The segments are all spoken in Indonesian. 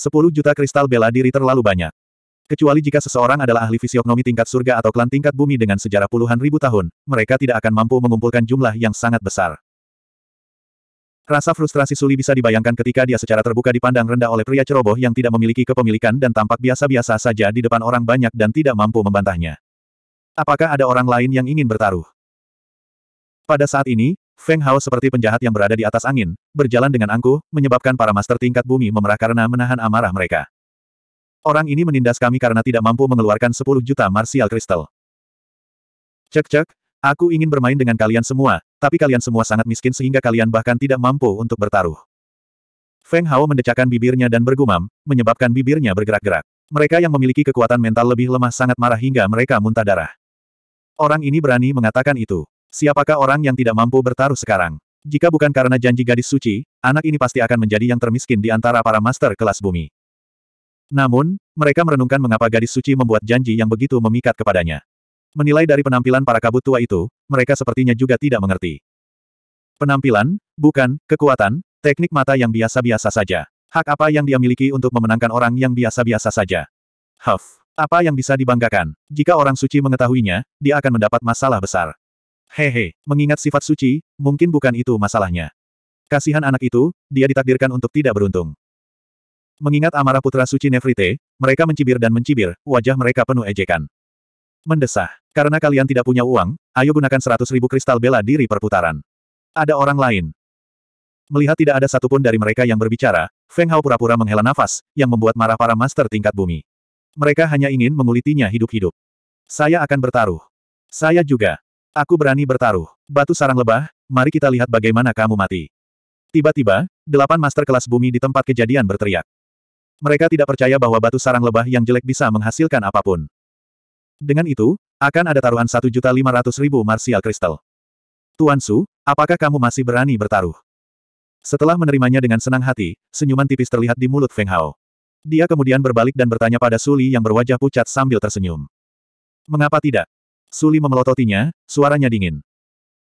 Sepuluh juta kristal bela diri terlalu banyak. Kecuali jika seseorang adalah ahli fisiognomi tingkat surga atau klan tingkat bumi dengan sejarah puluhan ribu tahun, mereka tidak akan mampu mengumpulkan jumlah yang sangat besar. Rasa frustrasi Suli bisa dibayangkan ketika dia secara terbuka dipandang rendah oleh pria ceroboh yang tidak memiliki kepemilikan dan tampak biasa-biasa saja di depan orang banyak dan tidak mampu membantahnya. Apakah ada orang lain yang ingin bertaruh? Pada saat ini, Feng Hao seperti penjahat yang berada di atas angin, berjalan dengan angkuh, menyebabkan para master tingkat bumi memerah karena menahan amarah mereka. Orang ini menindas kami karena tidak mampu mengeluarkan 10 juta martial kristal. Cek-cek, aku ingin bermain dengan kalian semua, tapi kalian semua sangat miskin sehingga kalian bahkan tidak mampu untuk bertaruh. Feng Hao mendecakkan bibirnya dan bergumam, menyebabkan bibirnya bergerak-gerak. Mereka yang memiliki kekuatan mental lebih lemah sangat marah hingga mereka muntah darah. Orang ini berani mengatakan itu. Siapakah orang yang tidak mampu bertaruh sekarang? Jika bukan karena janji gadis suci, anak ini pasti akan menjadi yang termiskin di antara para master kelas bumi. Namun, mereka merenungkan mengapa gadis suci membuat janji yang begitu memikat kepadanya. Menilai dari penampilan para kabut tua itu, mereka sepertinya juga tidak mengerti. Penampilan, bukan, kekuatan, teknik mata yang biasa-biasa saja. Hak apa yang dia miliki untuk memenangkan orang yang biasa-biasa saja? Huff, apa yang bisa dibanggakan? Jika orang suci mengetahuinya, dia akan mendapat masalah besar. Hehe, mengingat sifat suci, mungkin bukan itu masalahnya. Kasihan anak itu, dia ditakdirkan untuk tidak beruntung. Mengingat amarah putra suci Nefrite, mereka mencibir dan mencibir, wajah mereka penuh ejekan. Mendesah. Karena kalian tidak punya uang, ayo gunakan seratus ribu kristal bela diri perputaran. Ada orang lain. Melihat tidak ada satupun dari mereka yang berbicara, Feng Hao pura-pura menghela nafas, yang membuat marah para master tingkat bumi. Mereka hanya ingin mengulitinya hidup-hidup. Saya akan bertaruh. Saya juga. Aku berani bertaruh. Batu sarang lebah, mari kita lihat bagaimana kamu mati. Tiba-tiba, delapan master kelas bumi di tempat kejadian berteriak. Mereka tidak percaya bahwa batu sarang lebah yang jelek bisa menghasilkan apapun. Dengan itu, akan ada taruhan 1.500.000 martial kristal. Tuan Su, apakah kamu masih berani bertaruh? Setelah menerimanya dengan senang hati, senyuman tipis terlihat di mulut Feng Hao. Dia kemudian berbalik dan bertanya pada Suli yang berwajah pucat sambil tersenyum. Mengapa tidak? Suli memelototinya, suaranya dingin.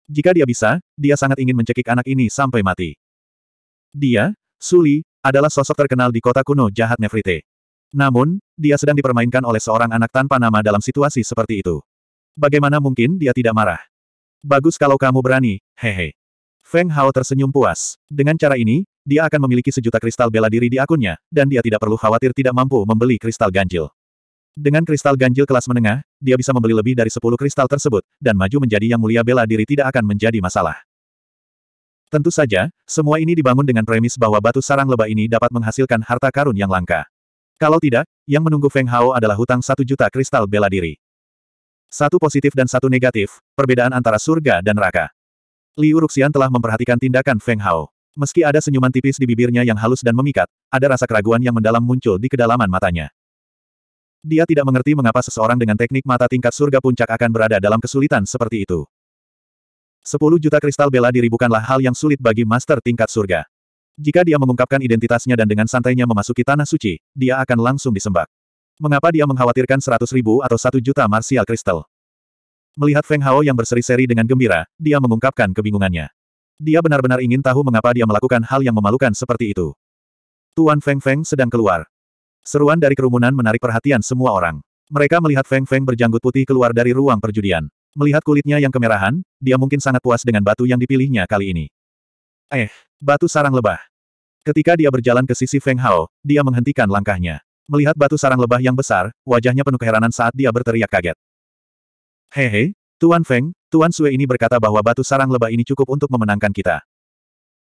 Jika dia bisa, dia sangat ingin mencekik anak ini sampai mati. Dia, Suli, adalah sosok terkenal di kota kuno jahat Nefrite. Namun, dia sedang dipermainkan oleh seorang anak tanpa nama dalam situasi seperti itu. Bagaimana mungkin dia tidak marah? Bagus kalau kamu berani, hehe. Feng Hao tersenyum puas. Dengan cara ini, dia akan memiliki sejuta kristal bela diri di akunnya, dan dia tidak perlu khawatir tidak mampu membeli kristal ganjil. Dengan kristal ganjil kelas menengah, dia bisa membeli lebih dari 10 kristal tersebut, dan maju menjadi yang mulia bela diri tidak akan menjadi masalah. Tentu saja, semua ini dibangun dengan premis bahwa batu sarang lebah ini dapat menghasilkan harta karun yang langka. Kalau tidak, yang menunggu Feng Hao adalah hutang satu juta kristal bela diri. Satu positif dan satu negatif, perbedaan antara surga dan neraka. Liu Ruxian telah memperhatikan tindakan Feng Hao. Meski ada senyuman tipis di bibirnya yang halus dan memikat, ada rasa keraguan yang mendalam muncul di kedalaman matanya. Dia tidak mengerti mengapa seseorang dengan teknik mata tingkat surga puncak akan berada dalam kesulitan seperti itu. 10 juta kristal bela diri bukanlah hal yang sulit bagi master tingkat surga. Jika dia mengungkapkan identitasnya dan dengan santainya memasuki tanah suci, dia akan langsung disembah. Mengapa dia mengkhawatirkan 100 ribu atau 1 juta martial kristal? Melihat Feng Hao yang berseri-seri dengan gembira, dia mengungkapkan kebingungannya. Dia benar-benar ingin tahu mengapa dia melakukan hal yang memalukan seperti itu. Tuan Feng Feng sedang keluar. Seruan dari kerumunan menarik perhatian semua orang. Mereka melihat Feng Feng berjanggut putih keluar dari ruang perjudian. Melihat kulitnya yang kemerahan, dia mungkin sangat puas dengan batu yang dipilihnya kali ini. Eh, batu sarang lebah. Ketika dia berjalan ke sisi Feng Hao, dia menghentikan langkahnya. Melihat batu sarang lebah yang besar, wajahnya penuh keheranan saat dia berteriak kaget. Hehe, Tuan Feng, Tuan Sue ini berkata bahwa batu sarang lebah ini cukup untuk memenangkan kita.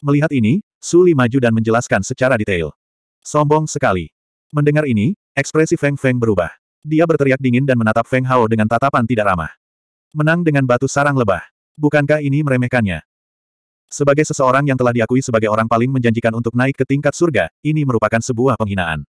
Melihat ini, Suli maju dan menjelaskan secara detail. Sombong sekali. Mendengar ini, ekspresi Feng Feng berubah. Dia berteriak dingin dan menatap Feng Hao dengan tatapan tidak ramah. Menang dengan batu sarang lebah. Bukankah ini meremehkannya? Sebagai seseorang yang telah diakui sebagai orang paling menjanjikan untuk naik ke tingkat surga, ini merupakan sebuah penghinaan.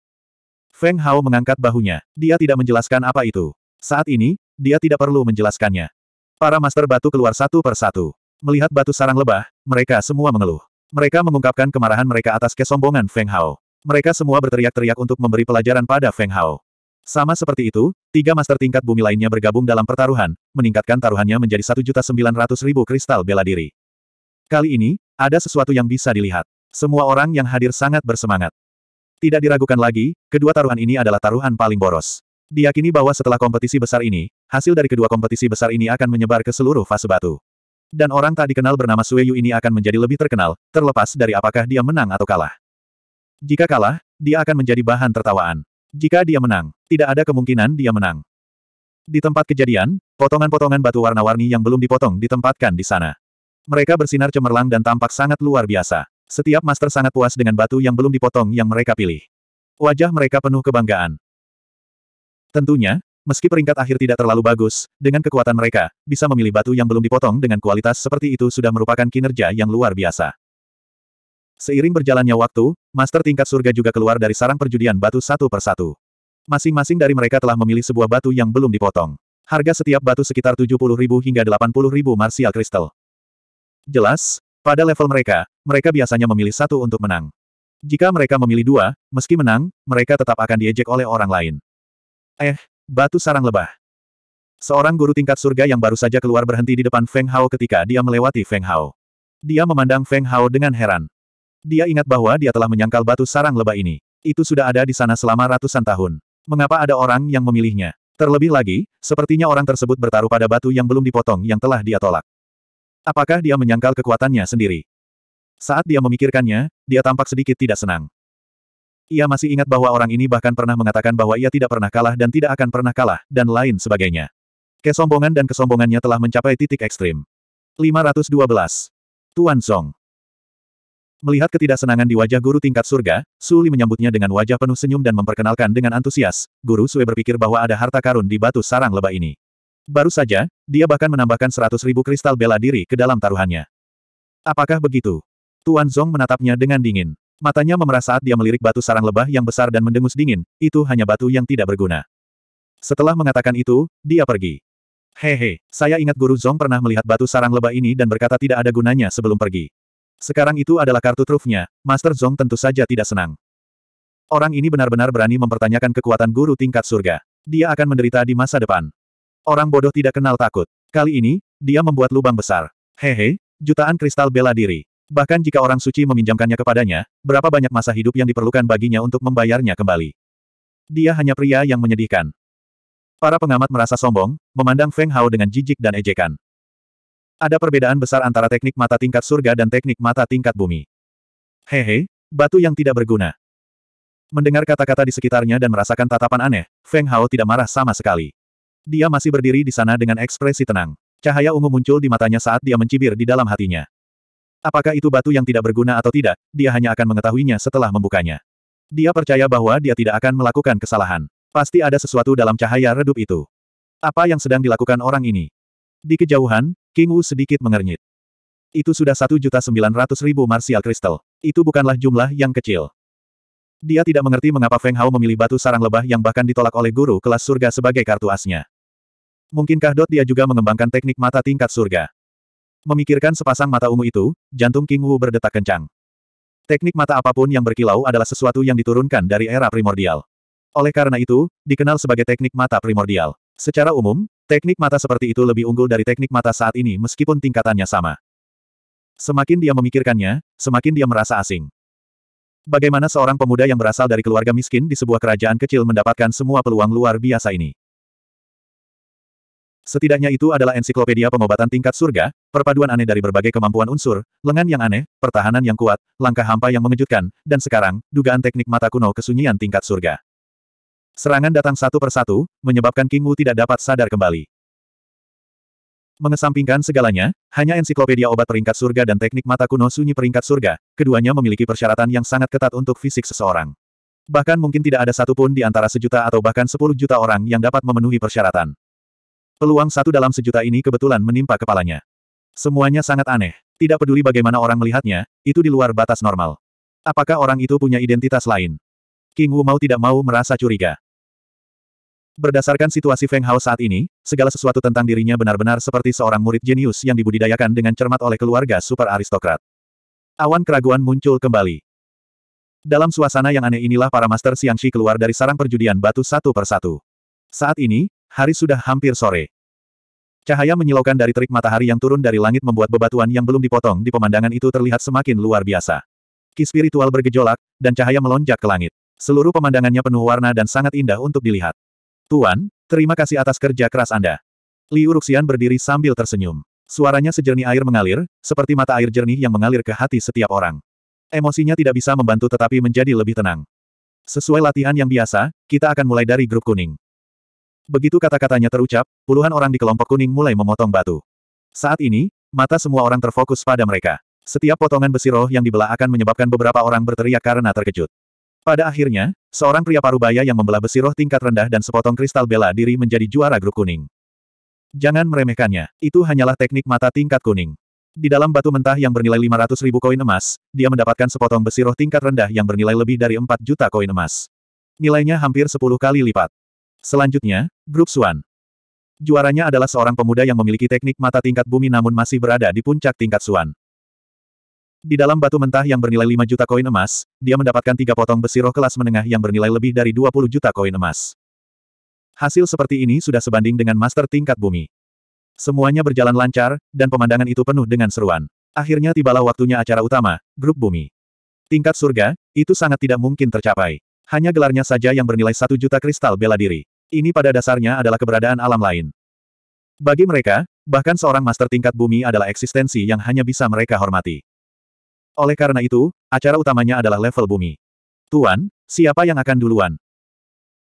Feng Hao mengangkat bahunya. Dia tidak menjelaskan apa itu. Saat ini, dia tidak perlu menjelaskannya. Para master batu keluar satu per satu. Melihat batu sarang lebah, mereka semua mengeluh. Mereka mengungkapkan kemarahan mereka atas kesombongan Feng Hao. Mereka semua berteriak-teriak untuk memberi pelajaran pada Feng Hao. Sama seperti itu, tiga master tingkat bumi lainnya bergabung dalam pertaruhan, meningkatkan taruhannya menjadi 1.900.000 kristal bela diri. Kali ini, ada sesuatu yang bisa dilihat. Semua orang yang hadir sangat bersemangat. Tidak diragukan lagi, kedua taruhan ini adalah taruhan paling boros. Diakini bahwa setelah kompetisi besar ini, hasil dari kedua kompetisi besar ini akan menyebar ke seluruh fase batu. Dan orang tak dikenal bernama Sueyu ini akan menjadi lebih terkenal, terlepas dari apakah dia menang atau kalah. Jika kalah, dia akan menjadi bahan tertawaan. Jika dia menang, tidak ada kemungkinan dia menang. Di tempat kejadian, potongan-potongan batu warna-warni yang belum dipotong ditempatkan di sana. Mereka bersinar cemerlang dan tampak sangat luar biasa. Setiap master sangat puas dengan batu yang belum dipotong yang mereka pilih. Wajah mereka penuh kebanggaan. Tentunya, meski peringkat akhir tidak terlalu bagus, dengan kekuatan mereka, bisa memilih batu yang belum dipotong dengan kualitas seperti itu sudah merupakan kinerja yang luar biasa. Seiring berjalannya waktu, master tingkat surga juga keluar dari sarang perjudian batu satu persatu. Masing-masing dari mereka telah memilih sebuah batu yang belum dipotong. Harga setiap batu sekitar 70.000 hingga 80.000 martial Crystal. Jelas, pada level mereka, mereka biasanya memilih satu untuk menang. Jika mereka memilih dua, meski menang, mereka tetap akan diejek oleh orang lain. Eh, batu sarang lebah. Seorang guru tingkat surga yang baru saja keluar berhenti di depan Feng Hao ketika dia melewati Feng Hao. Dia memandang Feng Hao dengan heran. Dia ingat bahwa dia telah menyangkal batu sarang lebah ini. Itu sudah ada di sana selama ratusan tahun. Mengapa ada orang yang memilihnya? Terlebih lagi, sepertinya orang tersebut bertaruh pada batu yang belum dipotong yang telah dia tolak. Apakah dia menyangkal kekuatannya sendiri? Saat dia memikirkannya, dia tampak sedikit tidak senang. Ia masih ingat bahwa orang ini bahkan pernah mengatakan bahwa ia tidak pernah kalah dan tidak akan pernah kalah, dan lain sebagainya. Kesombongan dan kesombongannya telah mencapai titik ekstrim. 512. Tuan Song. Melihat ketidaksenangan di wajah guru tingkat surga, Suli menyambutnya dengan wajah penuh senyum dan memperkenalkan dengan antusias. Guru Sue berpikir bahwa ada harta karun di batu sarang lebah ini. Baru saja, dia bahkan menambahkan seratus ribu kristal bela diri ke dalam taruhannya. Apakah begitu? Tuan Zong menatapnya dengan dingin. Matanya memerah saat dia melirik batu sarang lebah yang besar dan mendengus dingin, itu hanya batu yang tidak berguna. Setelah mengatakan itu, dia pergi. Hehe, saya ingat Guru Zong pernah melihat batu sarang lebah ini dan berkata tidak ada gunanya sebelum pergi. Sekarang itu adalah kartu trufnya, Master Zong tentu saja tidak senang. Orang ini benar-benar berani mempertanyakan kekuatan guru tingkat surga. Dia akan menderita di masa depan. Orang bodoh tidak kenal takut. Kali ini, dia membuat lubang besar. Hehe, jutaan kristal bela diri. Bahkan jika orang suci meminjamkannya kepadanya, berapa banyak masa hidup yang diperlukan baginya untuk membayarnya kembali. Dia hanya pria yang menyedihkan. Para pengamat merasa sombong, memandang Feng Hao dengan jijik dan ejekan. Ada perbedaan besar antara teknik mata tingkat surga dan teknik mata tingkat bumi. Hehe, batu yang tidak berguna. Mendengar kata-kata di sekitarnya dan merasakan tatapan aneh, Feng Hao tidak marah sama sekali. Dia masih berdiri di sana dengan ekspresi tenang. Cahaya ungu muncul di matanya saat dia mencibir di dalam hatinya. Apakah itu batu yang tidak berguna atau tidak, dia hanya akan mengetahuinya setelah membukanya. Dia percaya bahwa dia tidak akan melakukan kesalahan. Pasti ada sesuatu dalam cahaya redup itu. Apa yang sedang dilakukan orang ini? Di kejauhan, King Wu sedikit mengernyit. Itu sudah 1.900.000 martial Crystal. Itu bukanlah jumlah yang kecil. Dia tidak mengerti mengapa Feng Hao memilih batu sarang lebah yang bahkan ditolak oleh guru kelas surga sebagai kartu asnya. Mungkinkah Dot dia juga mengembangkan teknik mata tingkat surga? Memikirkan sepasang mata ungu itu, jantung King Wu berdetak kencang. Teknik mata apapun yang berkilau adalah sesuatu yang diturunkan dari era primordial. Oleh karena itu, dikenal sebagai teknik mata primordial. Secara umum, Teknik mata seperti itu lebih unggul dari teknik mata saat ini meskipun tingkatannya sama. Semakin dia memikirkannya, semakin dia merasa asing. Bagaimana seorang pemuda yang berasal dari keluarga miskin di sebuah kerajaan kecil mendapatkan semua peluang luar biasa ini? Setidaknya itu adalah ensiklopedia pengobatan tingkat surga, perpaduan aneh dari berbagai kemampuan unsur, lengan yang aneh, pertahanan yang kuat, langkah hampa yang mengejutkan, dan sekarang, dugaan teknik mata kuno kesunyian tingkat surga. Serangan datang satu persatu, menyebabkan King Wu tidak dapat sadar kembali. Mengesampingkan segalanya, hanya ensiklopedia obat peringkat surga dan teknik mata kuno sunyi peringkat surga, keduanya memiliki persyaratan yang sangat ketat untuk fisik seseorang. Bahkan mungkin tidak ada satupun di antara sejuta atau bahkan sepuluh juta orang yang dapat memenuhi persyaratan. Peluang satu dalam sejuta ini kebetulan menimpa kepalanya. Semuanya sangat aneh. Tidak peduli bagaimana orang melihatnya, itu di luar batas normal. Apakah orang itu punya identitas lain? King Wu mau tidak mau merasa curiga. Berdasarkan situasi Feng Hao saat ini, segala sesuatu tentang dirinya benar-benar seperti seorang murid jenius yang dibudidayakan dengan cermat oleh keluarga super aristokrat. Awan keraguan muncul kembali. Dalam suasana yang aneh inilah para master Xiangxi keluar dari sarang perjudian batu satu persatu. Saat ini, hari sudah hampir sore. Cahaya menyilaukan dari terik matahari yang turun dari langit membuat bebatuan yang belum dipotong di pemandangan itu terlihat semakin luar biasa. Ki spiritual bergejolak, dan cahaya melonjak ke langit. Seluruh pemandangannya penuh warna dan sangat indah untuk dilihat. Tuan, terima kasih atas kerja keras Anda. Liu Ruxian berdiri sambil tersenyum. Suaranya sejernih air mengalir, seperti mata air jernih yang mengalir ke hati setiap orang. Emosinya tidak bisa membantu tetapi menjadi lebih tenang. Sesuai latihan yang biasa, kita akan mulai dari grup kuning. Begitu kata-katanya terucap, puluhan orang di kelompok kuning mulai memotong batu. Saat ini, mata semua orang terfokus pada mereka. Setiap potongan besi roh yang dibelah akan menyebabkan beberapa orang berteriak karena terkejut. Pada akhirnya, seorang pria parubaya yang membelah besi roh tingkat rendah dan sepotong kristal bela diri menjadi juara grup kuning. Jangan meremehkannya, itu hanyalah teknik mata tingkat kuning. Di dalam batu mentah yang bernilai 500 ribu koin emas, dia mendapatkan sepotong besi roh tingkat rendah yang bernilai lebih dari 4 juta koin emas. Nilainya hampir 10 kali lipat. Selanjutnya, Grup Swan. Juaranya adalah seorang pemuda yang memiliki teknik mata tingkat bumi namun masih berada di puncak tingkat Swan. Di dalam batu mentah yang bernilai 5 juta koin emas, dia mendapatkan tiga potong besi roh kelas menengah yang bernilai lebih dari 20 juta koin emas. Hasil seperti ini sudah sebanding dengan master tingkat bumi. Semuanya berjalan lancar, dan pemandangan itu penuh dengan seruan. Akhirnya tibalah waktunya acara utama, grup bumi. Tingkat surga, itu sangat tidak mungkin tercapai. Hanya gelarnya saja yang bernilai satu juta kristal bela diri. Ini pada dasarnya adalah keberadaan alam lain. Bagi mereka, bahkan seorang master tingkat bumi adalah eksistensi yang hanya bisa mereka hormati. Oleh karena itu, acara utamanya adalah level bumi. Tuan, siapa yang akan duluan?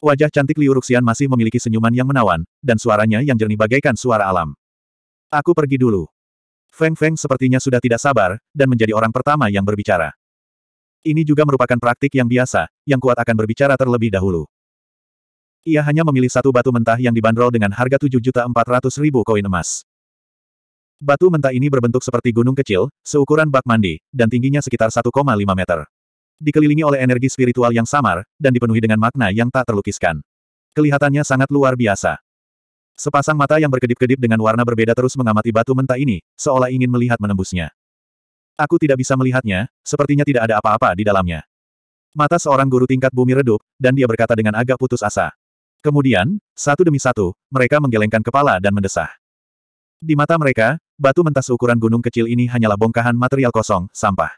Wajah cantik Liu Ruxian masih memiliki senyuman yang menawan, dan suaranya yang jernih bagaikan suara alam. Aku pergi dulu. Feng Feng sepertinya sudah tidak sabar, dan menjadi orang pertama yang berbicara. Ini juga merupakan praktik yang biasa, yang kuat akan berbicara terlebih dahulu. Ia hanya memilih satu batu mentah yang dibanderol dengan harga 7.400.000 koin emas. Batu mentah ini berbentuk seperti gunung kecil, seukuran bak mandi, dan tingginya sekitar 1,5 meter. Dikelilingi oleh energi spiritual yang samar, dan dipenuhi dengan makna yang tak terlukiskan. Kelihatannya sangat luar biasa. Sepasang mata yang berkedip-kedip dengan warna berbeda terus mengamati batu mentah ini, seolah ingin melihat menembusnya. Aku tidak bisa melihatnya, sepertinya tidak ada apa-apa di dalamnya. Mata seorang guru tingkat bumi redup, dan dia berkata dengan agak putus asa. Kemudian, satu demi satu, mereka menggelengkan kepala dan mendesah. Di mata mereka, batu mentas ukuran gunung kecil ini hanyalah bongkahan material kosong, sampah.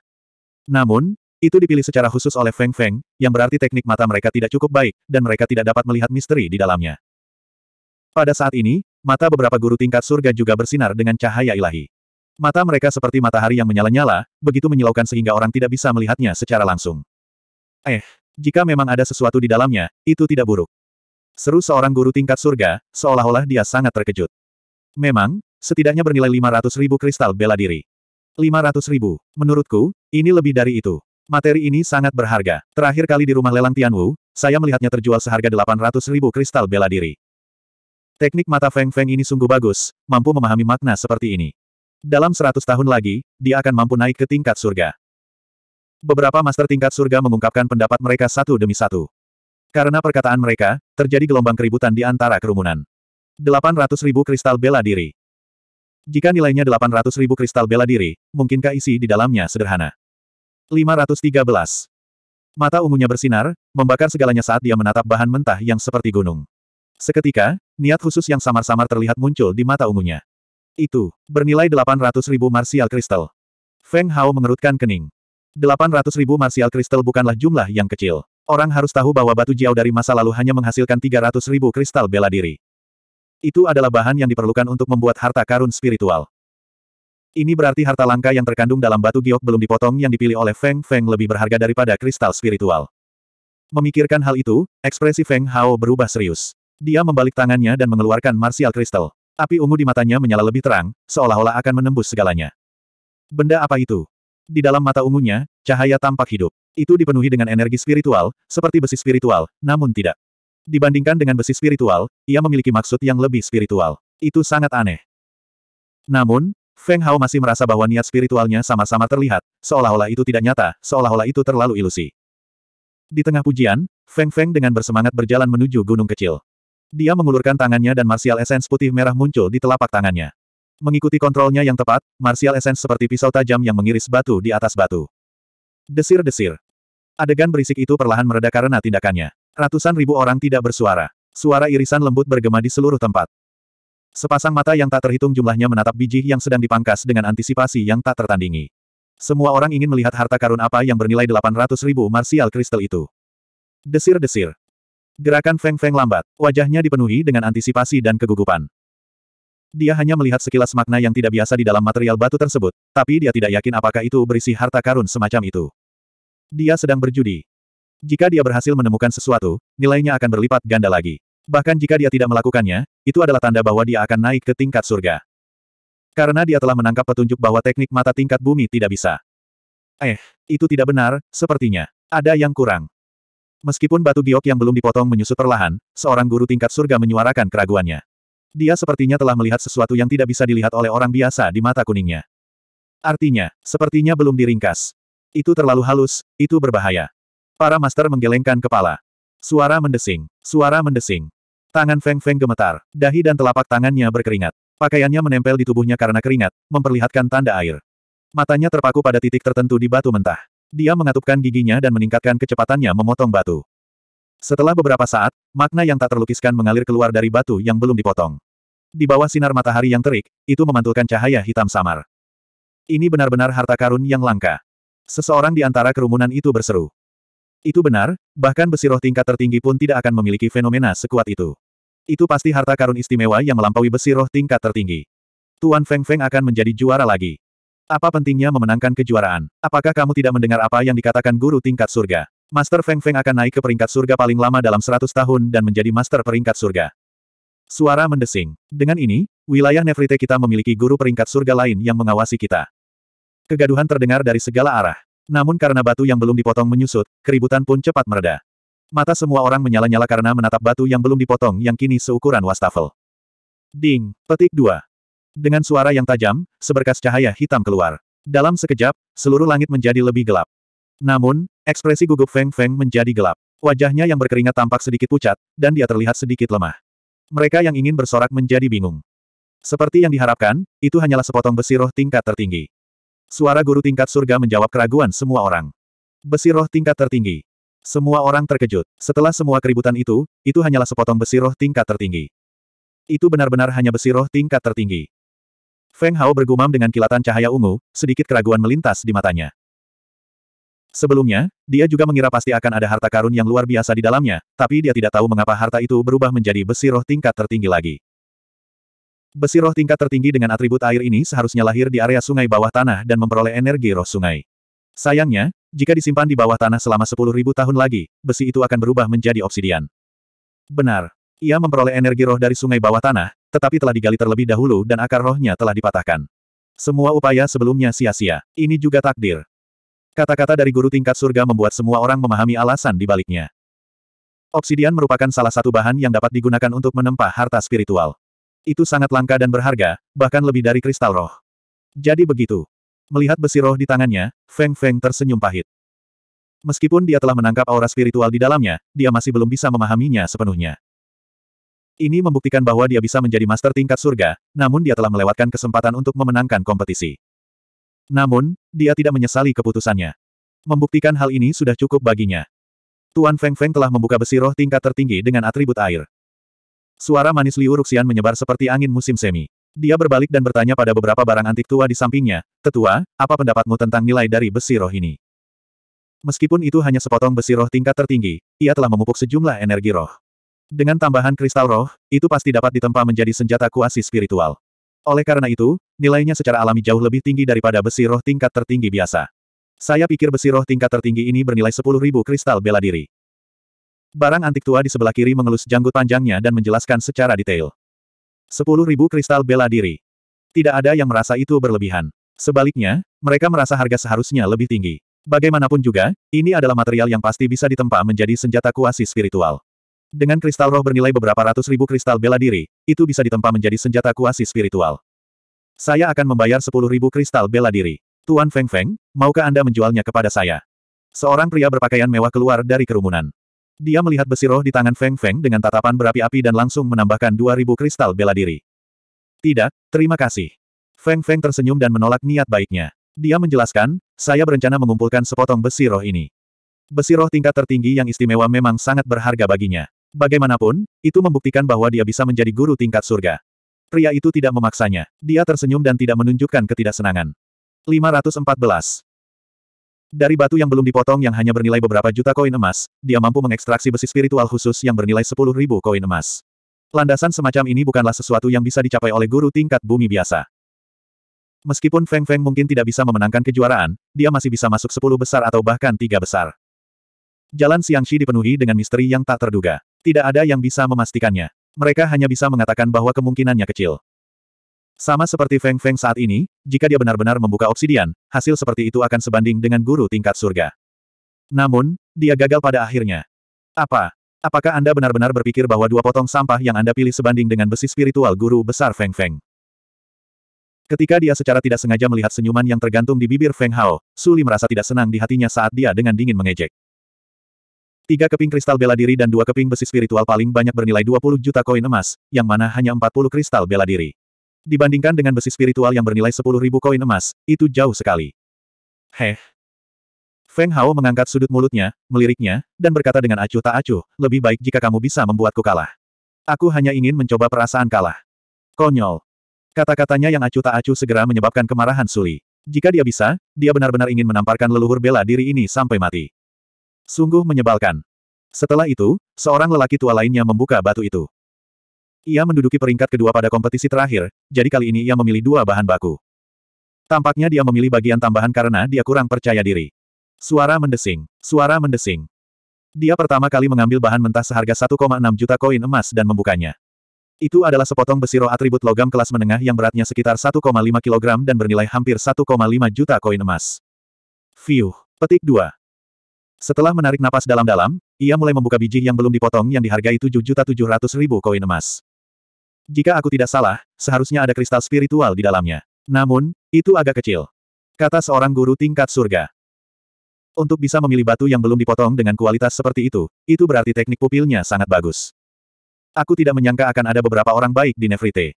Namun, itu dipilih secara khusus oleh Feng Feng, yang berarti teknik mata mereka tidak cukup baik, dan mereka tidak dapat melihat misteri di dalamnya. Pada saat ini, mata beberapa guru tingkat surga juga bersinar dengan cahaya ilahi. Mata mereka seperti matahari yang menyala-nyala, begitu menyilaukan sehingga orang tidak bisa melihatnya secara langsung. Eh, jika memang ada sesuatu di dalamnya, itu tidak buruk. Seru seorang guru tingkat surga, seolah-olah dia sangat terkejut. Memang, setidaknya bernilai 500 ribu kristal bela diri. 500 ribu. Menurutku, ini lebih dari itu. Materi ini sangat berharga. Terakhir kali di rumah lelang Tianwu, saya melihatnya terjual seharga 800 ribu kristal bela diri. Teknik mata Feng Feng ini sungguh bagus, mampu memahami makna seperti ini. Dalam 100 tahun lagi, dia akan mampu naik ke tingkat surga. Beberapa master tingkat surga mengungkapkan pendapat mereka satu demi satu. Karena perkataan mereka, terjadi gelombang keributan di antara kerumunan. 800 ribu kristal bela diri. Jika nilainya 800 ribu kristal bela diri, mungkinkah isi di dalamnya sederhana? 513. Mata ungunya bersinar, membakar segalanya saat dia menatap bahan mentah yang seperti gunung. Seketika, niat khusus yang samar-samar terlihat muncul di mata ungunya. Itu, bernilai 800 ribu martial kristal. Feng Hao mengerutkan kening. 800 ribu martial kristal bukanlah jumlah yang kecil. Orang harus tahu bahwa batu jiao dari masa lalu hanya menghasilkan 300 ribu kristal bela diri. Itu adalah bahan yang diperlukan untuk membuat harta karun spiritual. Ini berarti harta langka yang terkandung dalam batu giok belum dipotong yang dipilih oleh Feng Feng lebih berharga daripada kristal spiritual. Memikirkan hal itu, ekspresi Feng Hao berubah serius. Dia membalik tangannya dan mengeluarkan martial kristal. Api ungu di matanya menyala lebih terang, seolah-olah akan menembus segalanya. Benda apa itu? Di dalam mata ungunya, cahaya tampak hidup. Itu dipenuhi dengan energi spiritual, seperti besi spiritual, namun tidak. Dibandingkan dengan besi spiritual, ia memiliki maksud yang lebih spiritual. Itu sangat aneh. Namun, Feng Hao masih merasa bahwa niat spiritualnya sama-sama terlihat, seolah-olah itu tidak nyata, seolah-olah itu terlalu ilusi. Di tengah pujian, Feng Feng dengan bersemangat berjalan menuju gunung kecil. Dia mengulurkan tangannya dan martial Essence putih merah muncul di telapak tangannya. Mengikuti kontrolnya yang tepat, martial Essence seperti pisau tajam yang mengiris batu di atas batu. Desir-desir. Adegan berisik itu perlahan mereda karena tindakannya. Ratusan ribu orang tidak bersuara. Suara irisan lembut bergema di seluruh tempat. Sepasang mata yang tak terhitung jumlahnya menatap biji yang sedang dipangkas dengan antisipasi yang tak tertandingi. Semua orang ingin melihat harta karun apa yang bernilai 800 ribu martial kristal itu. Desir-desir. Gerakan Feng Feng lambat, wajahnya dipenuhi dengan antisipasi dan kegugupan. Dia hanya melihat sekilas makna yang tidak biasa di dalam material batu tersebut, tapi dia tidak yakin apakah itu berisi harta karun semacam itu. Dia sedang berjudi, jika dia berhasil menemukan sesuatu, nilainya akan berlipat ganda lagi. Bahkan jika dia tidak melakukannya, itu adalah tanda bahwa dia akan naik ke tingkat surga. Karena dia telah menangkap petunjuk bahwa teknik mata tingkat bumi tidak bisa. Eh, itu tidak benar, sepertinya. Ada yang kurang. Meskipun batu giok yang belum dipotong menyusut perlahan, seorang guru tingkat surga menyuarakan keraguannya. Dia sepertinya telah melihat sesuatu yang tidak bisa dilihat oleh orang biasa di mata kuningnya. Artinya, sepertinya belum diringkas. Itu terlalu halus, itu berbahaya. Para master menggelengkan kepala. Suara mendesing. Suara mendesing. Tangan Feng Feng gemetar. Dahi dan telapak tangannya berkeringat. Pakaiannya menempel di tubuhnya karena keringat, memperlihatkan tanda air. Matanya terpaku pada titik tertentu di batu mentah. Dia mengatupkan giginya dan meningkatkan kecepatannya memotong batu. Setelah beberapa saat, makna yang tak terlukiskan mengalir keluar dari batu yang belum dipotong. Di bawah sinar matahari yang terik, itu memantulkan cahaya hitam samar. Ini benar-benar harta karun yang langka. Seseorang di antara kerumunan itu berseru. Itu benar, bahkan besi roh tingkat tertinggi pun tidak akan memiliki fenomena sekuat itu. Itu pasti harta karun istimewa yang melampaui besi roh tingkat tertinggi. Tuan Feng Feng akan menjadi juara lagi. Apa pentingnya memenangkan kejuaraan? Apakah kamu tidak mendengar apa yang dikatakan guru tingkat surga? Master Feng Feng akan naik ke peringkat surga paling lama dalam 100 tahun dan menjadi master peringkat surga. Suara mendesing. Dengan ini, wilayah Nefrite kita memiliki guru peringkat surga lain yang mengawasi kita. Kegaduhan terdengar dari segala arah. Namun karena batu yang belum dipotong menyusut, keributan pun cepat mereda. Mata semua orang menyala-nyala karena menatap batu yang belum dipotong yang kini seukuran wastafel. Ding, petik dua. Dengan suara yang tajam, seberkas cahaya hitam keluar. Dalam sekejap, seluruh langit menjadi lebih gelap. Namun, ekspresi gugup Feng Feng menjadi gelap. Wajahnya yang berkeringat tampak sedikit pucat, dan dia terlihat sedikit lemah. Mereka yang ingin bersorak menjadi bingung. Seperti yang diharapkan, itu hanyalah sepotong besi roh tingkat tertinggi. Suara guru tingkat surga menjawab keraguan semua orang. Besi roh tingkat tertinggi. Semua orang terkejut. Setelah semua keributan itu, itu hanyalah sepotong besi roh tingkat tertinggi. Itu benar-benar hanya besi roh tingkat tertinggi. Feng Hao bergumam dengan kilatan cahaya ungu, sedikit keraguan melintas di matanya. Sebelumnya, dia juga mengira pasti akan ada harta karun yang luar biasa di dalamnya, tapi dia tidak tahu mengapa harta itu berubah menjadi besi roh tingkat tertinggi lagi. Besi roh tingkat tertinggi dengan atribut air ini seharusnya lahir di area sungai bawah tanah dan memperoleh energi roh sungai. Sayangnya, jika disimpan di bawah tanah selama 10.000 tahun lagi, besi itu akan berubah menjadi obsidian. Benar. Ia memperoleh energi roh dari sungai bawah tanah, tetapi telah digali terlebih dahulu dan akar rohnya telah dipatahkan. Semua upaya sebelumnya sia-sia. Ini juga takdir. Kata-kata dari guru tingkat surga membuat semua orang memahami alasan di baliknya. Obsidian merupakan salah satu bahan yang dapat digunakan untuk menempa harta spiritual. Itu sangat langka dan berharga, bahkan lebih dari kristal roh. Jadi begitu. Melihat besi roh di tangannya, Feng Feng tersenyum pahit. Meskipun dia telah menangkap aura spiritual di dalamnya, dia masih belum bisa memahaminya sepenuhnya. Ini membuktikan bahwa dia bisa menjadi master tingkat surga, namun dia telah melewatkan kesempatan untuk memenangkan kompetisi. Namun, dia tidak menyesali keputusannya. Membuktikan hal ini sudah cukup baginya. Tuan Feng Feng telah membuka besi roh tingkat tertinggi dengan atribut air. Suara manis Liu Ruxian menyebar seperti angin musim semi. Dia berbalik dan bertanya pada beberapa barang antik tua di sampingnya, Tetua, apa pendapatmu tentang nilai dari besi roh ini? Meskipun itu hanya sepotong besi roh tingkat tertinggi, ia telah memupuk sejumlah energi roh. Dengan tambahan kristal roh, itu pasti dapat ditempa menjadi senjata kuasi spiritual. Oleh karena itu, nilainya secara alami jauh lebih tinggi daripada besi roh tingkat tertinggi biasa. Saya pikir besi roh tingkat tertinggi ini bernilai 10.000 kristal bela diri. Barang antik tua di sebelah kiri mengelus janggut panjangnya dan menjelaskan secara detail. Sepuluh ribu kristal bela diri. Tidak ada yang merasa itu berlebihan. Sebaliknya, mereka merasa harga seharusnya lebih tinggi. Bagaimanapun juga, ini adalah material yang pasti bisa ditempa menjadi senjata kuasi spiritual. Dengan kristal roh bernilai beberapa ratus ribu kristal bela diri, itu bisa ditempa menjadi senjata kuasi spiritual. Saya akan membayar sepuluh ribu kristal bela diri. Tuan Feng Feng, maukah Anda menjualnya kepada saya? Seorang pria berpakaian mewah keluar dari kerumunan. Dia melihat besi roh di tangan Feng Feng dengan tatapan berapi-api dan langsung menambahkan 2000 kristal bela diri. Tidak, terima kasih. Feng Feng tersenyum dan menolak niat baiknya. Dia menjelaskan, saya berencana mengumpulkan sepotong besi roh ini. Besi roh tingkat tertinggi yang istimewa memang sangat berharga baginya. Bagaimanapun, itu membuktikan bahwa dia bisa menjadi guru tingkat surga. Pria itu tidak memaksanya. Dia tersenyum dan tidak menunjukkan ketidaksenangan. 514. Dari batu yang belum dipotong yang hanya bernilai beberapa juta koin emas, dia mampu mengekstraksi besi spiritual khusus yang bernilai sepuluh ribu koin emas. Landasan semacam ini bukanlah sesuatu yang bisa dicapai oleh guru tingkat bumi biasa. Meskipun Feng Feng mungkin tidak bisa memenangkan kejuaraan, dia masih bisa masuk sepuluh besar atau bahkan tiga besar. Jalan Siang Xiangxi dipenuhi dengan misteri yang tak terduga. Tidak ada yang bisa memastikannya. Mereka hanya bisa mengatakan bahwa kemungkinannya kecil. Sama seperti Feng Feng saat ini, jika dia benar-benar membuka obsidian, hasil seperti itu akan sebanding dengan guru tingkat surga. Namun, dia gagal pada akhirnya. Apa? Apakah Anda benar-benar berpikir bahwa dua potong sampah yang Anda pilih sebanding dengan besi spiritual guru besar Feng Feng? Ketika dia secara tidak sengaja melihat senyuman yang tergantung di bibir Feng Hao, Suli merasa tidak senang di hatinya saat dia dengan dingin mengejek. Tiga keping kristal bela diri dan dua keping besi spiritual paling banyak bernilai 20 juta koin emas, yang mana hanya 40 kristal bela diri. Dibandingkan dengan besi spiritual yang bernilai sepuluh ribu koin emas, itu jauh sekali. Heh. Feng Hao mengangkat sudut mulutnya, meliriknya, dan berkata dengan acuh tak acuh, lebih baik jika kamu bisa membuatku kalah. Aku hanya ingin mencoba perasaan kalah. Konyol. Kata-katanya yang acuh tak acuh segera menyebabkan kemarahan Suli. Jika dia bisa, dia benar-benar ingin menamparkan leluhur bela diri ini sampai mati. Sungguh menyebalkan. Setelah itu, seorang lelaki tua lainnya membuka batu itu. Ia menduduki peringkat kedua pada kompetisi terakhir, jadi kali ini ia memilih dua bahan baku. Tampaknya dia memilih bagian tambahan karena dia kurang percaya diri. Suara mendesing. Suara mendesing. Dia pertama kali mengambil bahan mentah seharga 1,6 juta koin emas dan membukanya. Itu adalah sepotong besi roh atribut logam kelas menengah yang beratnya sekitar 1,5 kg dan bernilai hampir 1,5 juta koin emas. Fiuh. Petik 2. Setelah menarik napas dalam-dalam, ia mulai membuka biji yang belum dipotong yang dihargai 7.700.000 koin emas. Jika aku tidak salah, seharusnya ada kristal spiritual di dalamnya. Namun, itu agak kecil. Kata seorang guru tingkat surga. Untuk bisa memilih batu yang belum dipotong dengan kualitas seperti itu, itu berarti teknik pupilnya sangat bagus. Aku tidak menyangka akan ada beberapa orang baik di Nefrite.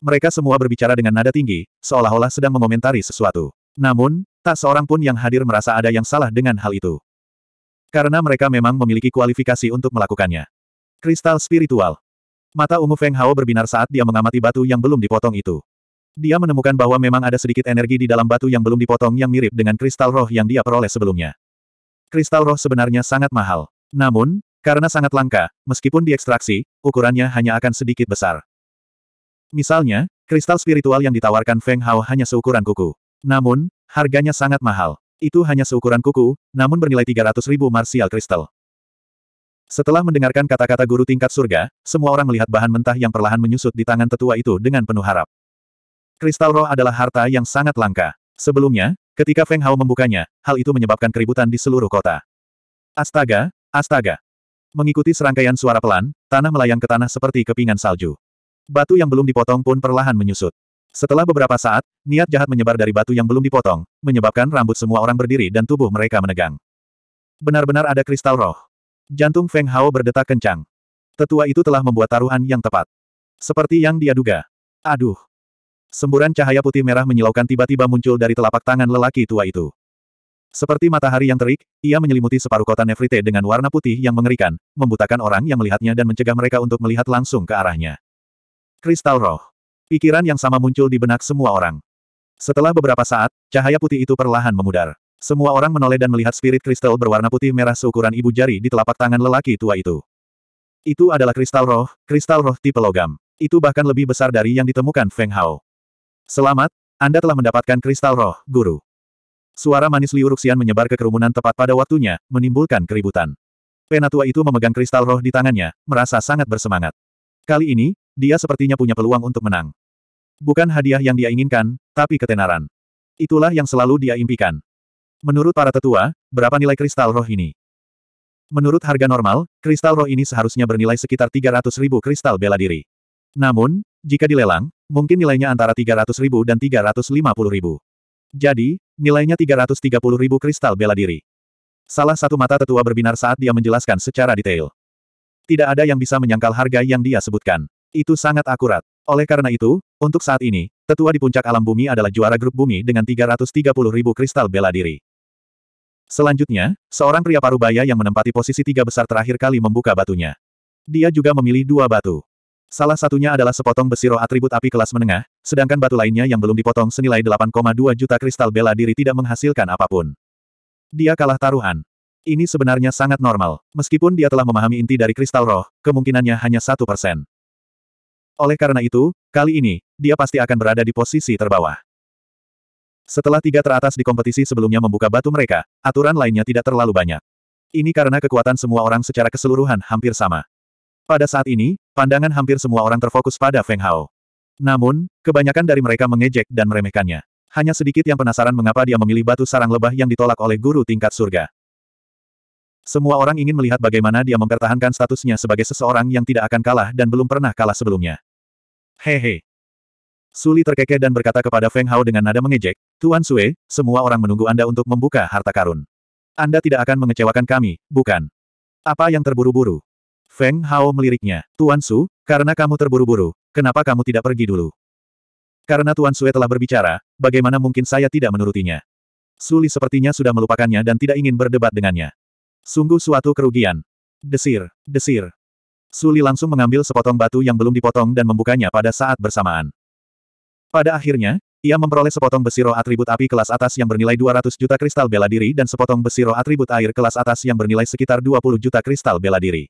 Mereka semua berbicara dengan nada tinggi, seolah-olah sedang mengomentari sesuatu. Namun, tak seorang pun yang hadir merasa ada yang salah dengan hal itu. Karena mereka memang memiliki kualifikasi untuk melakukannya. Kristal spiritual. Mata ungu Feng Hao berbinar saat dia mengamati batu yang belum dipotong itu. Dia menemukan bahwa memang ada sedikit energi di dalam batu yang belum dipotong yang mirip dengan kristal roh yang dia peroleh sebelumnya. Kristal roh sebenarnya sangat mahal. Namun, karena sangat langka, meskipun diekstraksi, ukurannya hanya akan sedikit besar. Misalnya, kristal spiritual yang ditawarkan Feng Hao hanya seukuran kuku. Namun, harganya sangat mahal. Itu hanya seukuran kuku, namun bernilai 300 ribu marsial kristal. Setelah mendengarkan kata-kata guru tingkat surga, semua orang melihat bahan mentah yang perlahan menyusut di tangan tetua itu dengan penuh harap. Kristal roh adalah harta yang sangat langka. Sebelumnya, ketika Feng Hao membukanya, hal itu menyebabkan keributan di seluruh kota. Astaga, astaga. Mengikuti serangkaian suara pelan, tanah melayang ke tanah seperti kepingan salju. Batu yang belum dipotong pun perlahan menyusut. Setelah beberapa saat, niat jahat menyebar dari batu yang belum dipotong, menyebabkan rambut semua orang berdiri dan tubuh mereka menegang. Benar-benar ada kristal roh. Jantung Feng Hao berdetak kencang. Tetua itu telah membuat taruhan yang tepat. Seperti yang dia duga. Aduh. Semburan cahaya putih merah menyilaukan tiba-tiba muncul dari telapak tangan lelaki tua itu. Seperti matahari yang terik, ia menyelimuti separuh kota Nefrite dengan warna putih yang mengerikan, membutakan orang yang melihatnya dan mencegah mereka untuk melihat langsung ke arahnya. Kristal Roh. Pikiran yang sama muncul di benak semua orang. Setelah beberapa saat, cahaya putih itu perlahan memudar. Semua orang menoleh dan melihat spirit kristal berwarna putih merah seukuran ibu jari di telapak tangan lelaki tua itu. Itu adalah kristal roh, kristal roh tipe logam. Itu bahkan lebih besar dari yang ditemukan Feng Hao. Selamat, Anda telah mendapatkan kristal roh, guru. Suara manis Liu Ruxian menyebar ke kerumunan tepat pada waktunya, menimbulkan keributan. Penatua itu memegang kristal roh di tangannya, merasa sangat bersemangat. Kali ini, dia sepertinya punya peluang untuk menang. Bukan hadiah yang dia inginkan, tapi ketenaran. Itulah yang selalu dia impikan. Menurut para tetua, berapa nilai kristal roh ini? Menurut harga normal, kristal roh ini seharusnya bernilai sekitar 300 ribu kristal bela diri. Namun, jika dilelang, mungkin nilainya antara 300 ribu dan 350 ribu. Jadi, nilainya 330 ribu kristal bela diri. Salah satu mata tetua berbinar saat dia menjelaskan secara detail. Tidak ada yang bisa menyangkal harga yang dia sebutkan. Itu sangat akurat. Oleh karena itu, untuk saat ini, tetua di puncak alam bumi adalah juara grup bumi dengan 330 ribu kristal bela diri. Selanjutnya, seorang pria parubaya yang menempati posisi tiga besar terakhir kali membuka batunya. Dia juga memilih dua batu. Salah satunya adalah sepotong besi roh atribut api kelas menengah, sedangkan batu lainnya yang belum dipotong senilai 8,2 juta kristal bela diri tidak menghasilkan apapun. Dia kalah taruhan. Ini sebenarnya sangat normal. Meskipun dia telah memahami inti dari kristal roh, kemungkinannya hanya satu persen. Oleh karena itu, kali ini, dia pasti akan berada di posisi terbawah. Setelah tiga teratas di kompetisi sebelumnya membuka batu mereka, aturan lainnya tidak terlalu banyak. Ini karena kekuatan semua orang secara keseluruhan hampir sama. Pada saat ini, pandangan hampir semua orang terfokus pada Feng Hao. Namun, kebanyakan dari mereka mengejek dan meremehkannya. Hanya sedikit yang penasaran mengapa dia memilih batu sarang lebah yang ditolak oleh guru tingkat surga. Semua orang ingin melihat bagaimana dia mempertahankan statusnya sebagai seseorang yang tidak akan kalah dan belum pernah kalah sebelumnya. Hehe. Suli terkekeh dan berkata kepada Feng Hao dengan nada mengejek, Tuan Sue, semua orang menunggu Anda untuk membuka harta karun. Anda tidak akan mengecewakan kami, bukan? Apa yang terburu-buru? Feng Hao meliriknya. Tuan Su, karena kamu terburu-buru, kenapa kamu tidak pergi dulu? Karena Tuan Sue telah berbicara, bagaimana mungkin saya tidak menurutinya? Suli sepertinya sudah melupakannya dan tidak ingin berdebat dengannya. Sungguh suatu kerugian. Desir, desir. Suli langsung mengambil sepotong batu yang belum dipotong dan membukanya pada saat bersamaan. Pada akhirnya, ia memperoleh sepotong besi roh atribut api kelas atas yang bernilai 200 juta kristal bela diri dan sepotong besi roh atribut air kelas atas yang bernilai sekitar 20 juta kristal bela diri.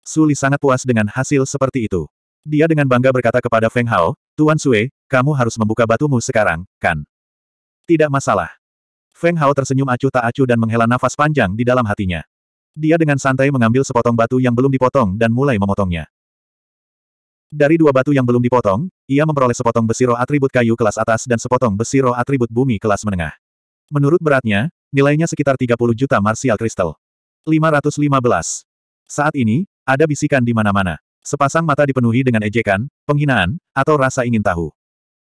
Suli sangat puas dengan hasil seperti itu. Dia dengan bangga berkata kepada Feng Hao, Tuan Sue, kamu harus membuka batumu sekarang, kan? Tidak masalah. Feng Hao tersenyum acuh tak acuh dan menghela nafas panjang di dalam hatinya. Dia dengan santai mengambil sepotong batu yang belum dipotong dan mulai memotongnya. Dari dua batu yang belum dipotong, ia memperoleh sepotong besi besiro atribut kayu kelas atas dan sepotong besi besiro atribut bumi kelas menengah. Menurut beratnya, nilainya sekitar 30 juta martial kristal. 515. Saat ini, ada bisikan di mana-mana. Sepasang mata dipenuhi dengan ejekan, penghinaan, atau rasa ingin tahu.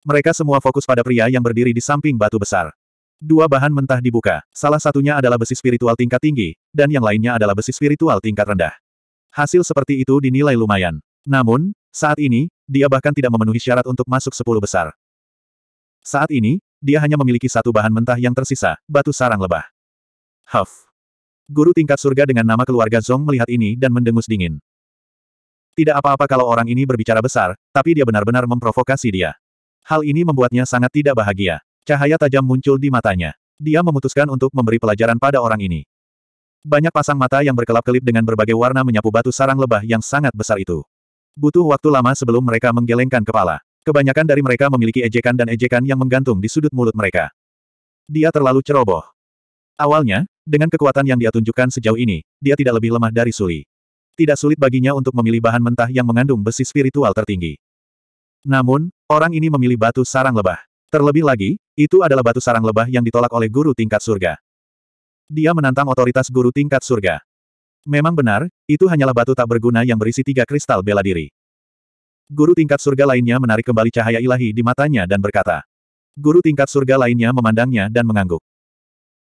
Mereka semua fokus pada pria yang berdiri di samping batu besar. Dua bahan mentah dibuka, salah satunya adalah besi spiritual tingkat tinggi, dan yang lainnya adalah besi spiritual tingkat rendah. Hasil seperti itu dinilai lumayan. Namun, saat ini, dia bahkan tidak memenuhi syarat untuk masuk sepuluh besar. Saat ini, dia hanya memiliki satu bahan mentah yang tersisa, batu sarang lebah. Huff. Guru tingkat surga dengan nama keluarga Zong melihat ini dan mendengus dingin. Tidak apa-apa kalau orang ini berbicara besar, tapi dia benar-benar memprovokasi dia. Hal ini membuatnya sangat tidak bahagia. Cahaya tajam muncul di matanya. Dia memutuskan untuk memberi pelajaran pada orang ini. Banyak pasang mata yang berkelap-kelip dengan berbagai warna menyapu batu sarang lebah yang sangat besar itu. Butuh waktu lama sebelum mereka menggelengkan kepala. Kebanyakan dari mereka memiliki ejekan dan ejekan yang menggantung di sudut mulut mereka. Dia terlalu ceroboh. Awalnya, dengan kekuatan yang dia tunjukkan sejauh ini, dia tidak lebih lemah dari Suli. Tidak sulit baginya untuk memilih bahan mentah yang mengandung besi spiritual tertinggi. Namun, orang ini memilih batu sarang lebah. Terlebih lagi, itu adalah batu sarang lebah yang ditolak oleh guru tingkat surga. Dia menantang otoritas guru tingkat surga. Memang benar, itu hanyalah batu tak berguna yang berisi tiga kristal bela diri. Guru tingkat surga lainnya menarik kembali cahaya ilahi di matanya dan berkata. Guru tingkat surga lainnya memandangnya dan mengangguk.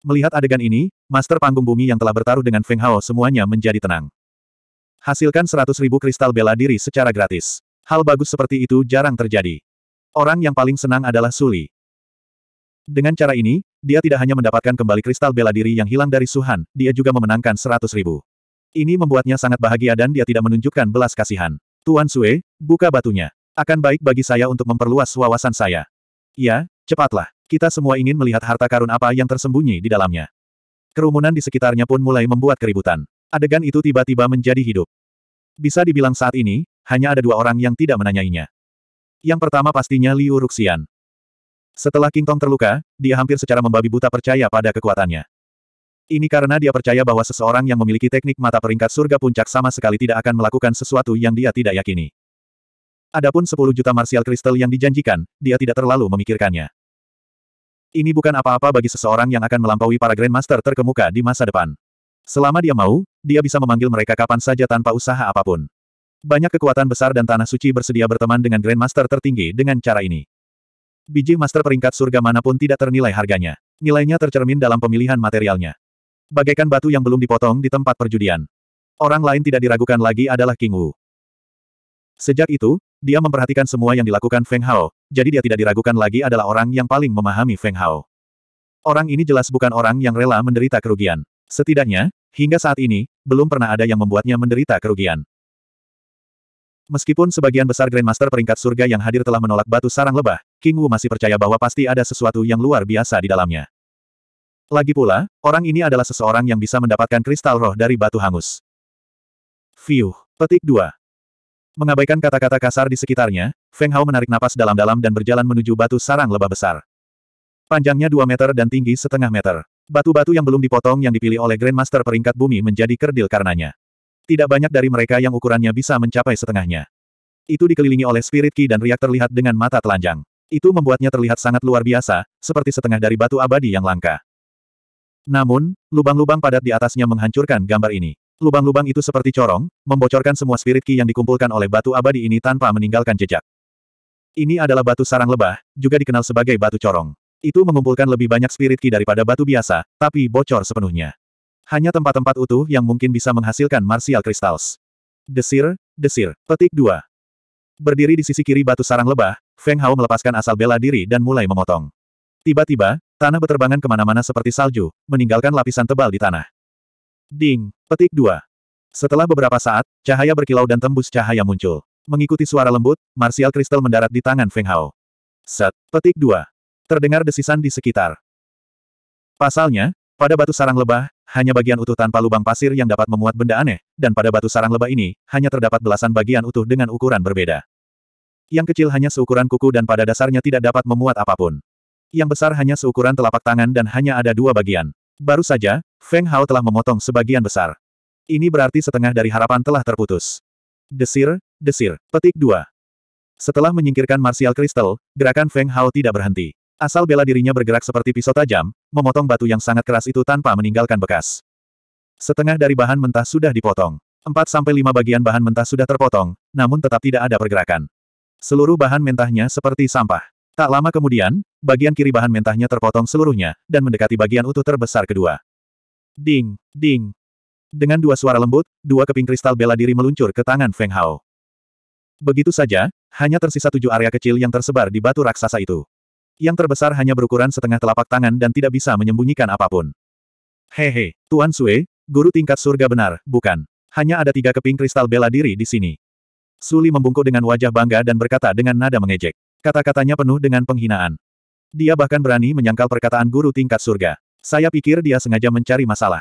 Melihat adegan ini, Master Panggung Bumi yang telah bertaruh dengan Feng Hao semuanya menjadi tenang. Hasilkan seratus ribu kristal bela diri secara gratis. Hal bagus seperti itu jarang terjadi. Orang yang paling senang adalah Suli. Dengan cara ini, dia tidak hanya mendapatkan kembali kristal bela diri yang hilang dari Suhan, dia juga memenangkan seratus ribu. Ini membuatnya sangat bahagia dan dia tidak menunjukkan belas kasihan. Tuan Sue, buka batunya. Akan baik bagi saya untuk memperluas wawasan saya. Ya, cepatlah. Kita semua ingin melihat harta karun apa yang tersembunyi di dalamnya. Kerumunan di sekitarnya pun mulai membuat keributan. Adegan itu tiba-tiba menjadi hidup. Bisa dibilang saat ini, hanya ada dua orang yang tidak menanyainya. Yang pertama pastinya Liu Ruxian. Setelah King Tong terluka, dia hampir secara membabi buta percaya pada kekuatannya. Ini karena dia percaya bahwa seseorang yang memiliki teknik mata peringkat surga puncak sama sekali tidak akan melakukan sesuatu yang dia tidak yakini. Adapun 10 juta martial kristal yang dijanjikan, dia tidak terlalu memikirkannya. Ini bukan apa-apa bagi seseorang yang akan melampaui para Grandmaster terkemuka di masa depan. Selama dia mau, dia bisa memanggil mereka kapan saja tanpa usaha apapun. Banyak kekuatan besar dan tanah suci bersedia berteman dengan Grandmaster tertinggi dengan cara ini. Biji master peringkat surga manapun tidak ternilai harganya. Nilainya tercermin dalam pemilihan materialnya. Bagaikan batu yang belum dipotong di tempat perjudian. Orang lain tidak diragukan lagi adalah King Wu. Sejak itu, dia memperhatikan semua yang dilakukan Feng Hao, jadi dia tidak diragukan lagi adalah orang yang paling memahami Feng Hao. Orang ini jelas bukan orang yang rela menderita kerugian. Setidaknya, hingga saat ini, belum pernah ada yang membuatnya menderita kerugian. Meskipun sebagian besar Grandmaster peringkat surga yang hadir telah menolak batu sarang lebah, King Wu masih percaya bahwa pasti ada sesuatu yang luar biasa di dalamnya. Lagi pula, orang ini adalah seseorang yang bisa mendapatkan kristal roh dari batu hangus. View. Petik 2. Mengabaikan kata-kata kasar di sekitarnya, Feng Hao menarik napas dalam-dalam dan berjalan menuju batu sarang lebah besar. Panjangnya 2 meter dan tinggi setengah meter. Batu-batu yang belum dipotong yang dipilih oleh Grandmaster peringkat bumi menjadi kerdil karenanya. Tidak banyak dari mereka yang ukurannya bisa mencapai setengahnya. Itu dikelilingi oleh spirit Key dan riak terlihat dengan mata telanjang. Itu membuatnya terlihat sangat luar biasa, seperti setengah dari batu abadi yang langka. Namun, lubang-lubang padat di atasnya menghancurkan gambar ini. Lubang-lubang itu seperti corong, membocorkan semua spirit ki yang dikumpulkan oleh batu abadi ini tanpa meninggalkan jejak. Ini adalah batu sarang lebah, juga dikenal sebagai batu corong. Itu mengumpulkan lebih banyak spirit ki daripada batu biasa, tapi bocor sepenuhnya. Hanya tempat-tempat utuh yang mungkin bisa menghasilkan martial crystals. Desir, desir, petik dua. Berdiri di sisi kiri batu sarang lebah, Feng Hao melepaskan asal bela diri dan mulai memotong. Tiba-tiba, Tanah beterbangan kemana-mana seperti salju, meninggalkan lapisan tebal di tanah. Ding! Petik 2. Setelah beberapa saat, cahaya berkilau dan tembus cahaya muncul. Mengikuti suara lembut, Martial Crystal mendarat di tangan Feng Hao. Set! Petik 2. Terdengar desisan di sekitar. Pasalnya, pada batu sarang lebah, hanya bagian utuh tanpa lubang pasir yang dapat memuat benda aneh, dan pada batu sarang lebah ini, hanya terdapat belasan bagian utuh dengan ukuran berbeda. Yang kecil hanya seukuran kuku dan pada dasarnya tidak dapat memuat apapun yang besar hanya seukuran telapak tangan dan hanya ada dua bagian. Baru saja, Feng Hao telah memotong sebagian besar. Ini berarti setengah dari harapan telah terputus. Desir, desir, petik dua. Setelah menyingkirkan Martial Crystal, gerakan Feng Hao tidak berhenti. Asal bela dirinya bergerak seperti pisau tajam, memotong batu yang sangat keras itu tanpa meninggalkan bekas. Setengah dari bahan mentah sudah dipotong. Empat sampai lima bagian bahan mentah sudah terpotong, namun tetap tidak ada pergerakan. Seluruh bahan mentahnya seperti sampah. Tak lama kemudian, bagian kiri bahan mentahnya terpotong seluruhnya, dan mendekati bagian utuh terbesar kedua. Ding, ding. Dengan dua suara lembut, dua keping kristal bela diri meluncur ke tangan Feng Hao. Begitu saja, hanya tersisa tujuh area kecil yang tersebar di batu raksasa itu. Yang terbesar hanya berukuran setengah telapak tangan dan tidak bisa menyembunyikan apapun. Hehe, Tuan Sue, guru tingkat surga benar, bukan? Hanya ada tiga keping kristal bela diri di sini. Suli membungkuk dengan wajah bangga dan berkata dengan nada mengejek. Kata-katanya penuh dengan penghinaan. Dia bahkan berani menyangkal perkataan guru tingkat surga. Saya pikir dia sengaja mencari masalah.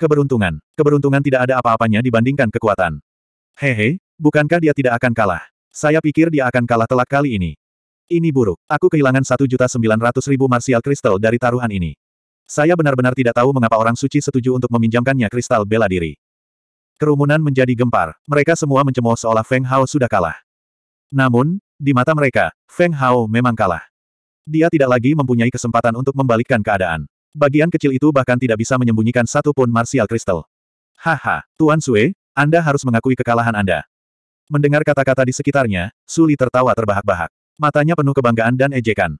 Keberuntungan. Keberuntungan tidak ada apa-apanya dibandingkan kekuatan. Hehe, bukankah dia tidak akan kalah? Saya pikir dia akan kalah telak kali ini. Ini buruk. Aku kehilangan 1.900.000 martial kristal dari taruhan ini. Saya benar-benar tidak tahu mengapa orang suci setuju untuk meminjamkannya kristal bela diri. Kerumunan menjadi gempar. Mereka semua mencemooh seolah Feng Hao sudah kalah. Namun, di mata mereka, Feng Hao memang kalah. Dia tidak lagi mempunyai kesempatan untuk membalikkan keadaan. Bagian kecil itu bahkan tidak bisa menyembunyikan satu pun martial kristal. Haha, Tuan Sue, Anda harus mengakui kekalahan Anda. Mendengar kata-kata di sekitarnya, Suli tertawa terbahak-bahak. Matanya penuh kebanggaan dan ejekan.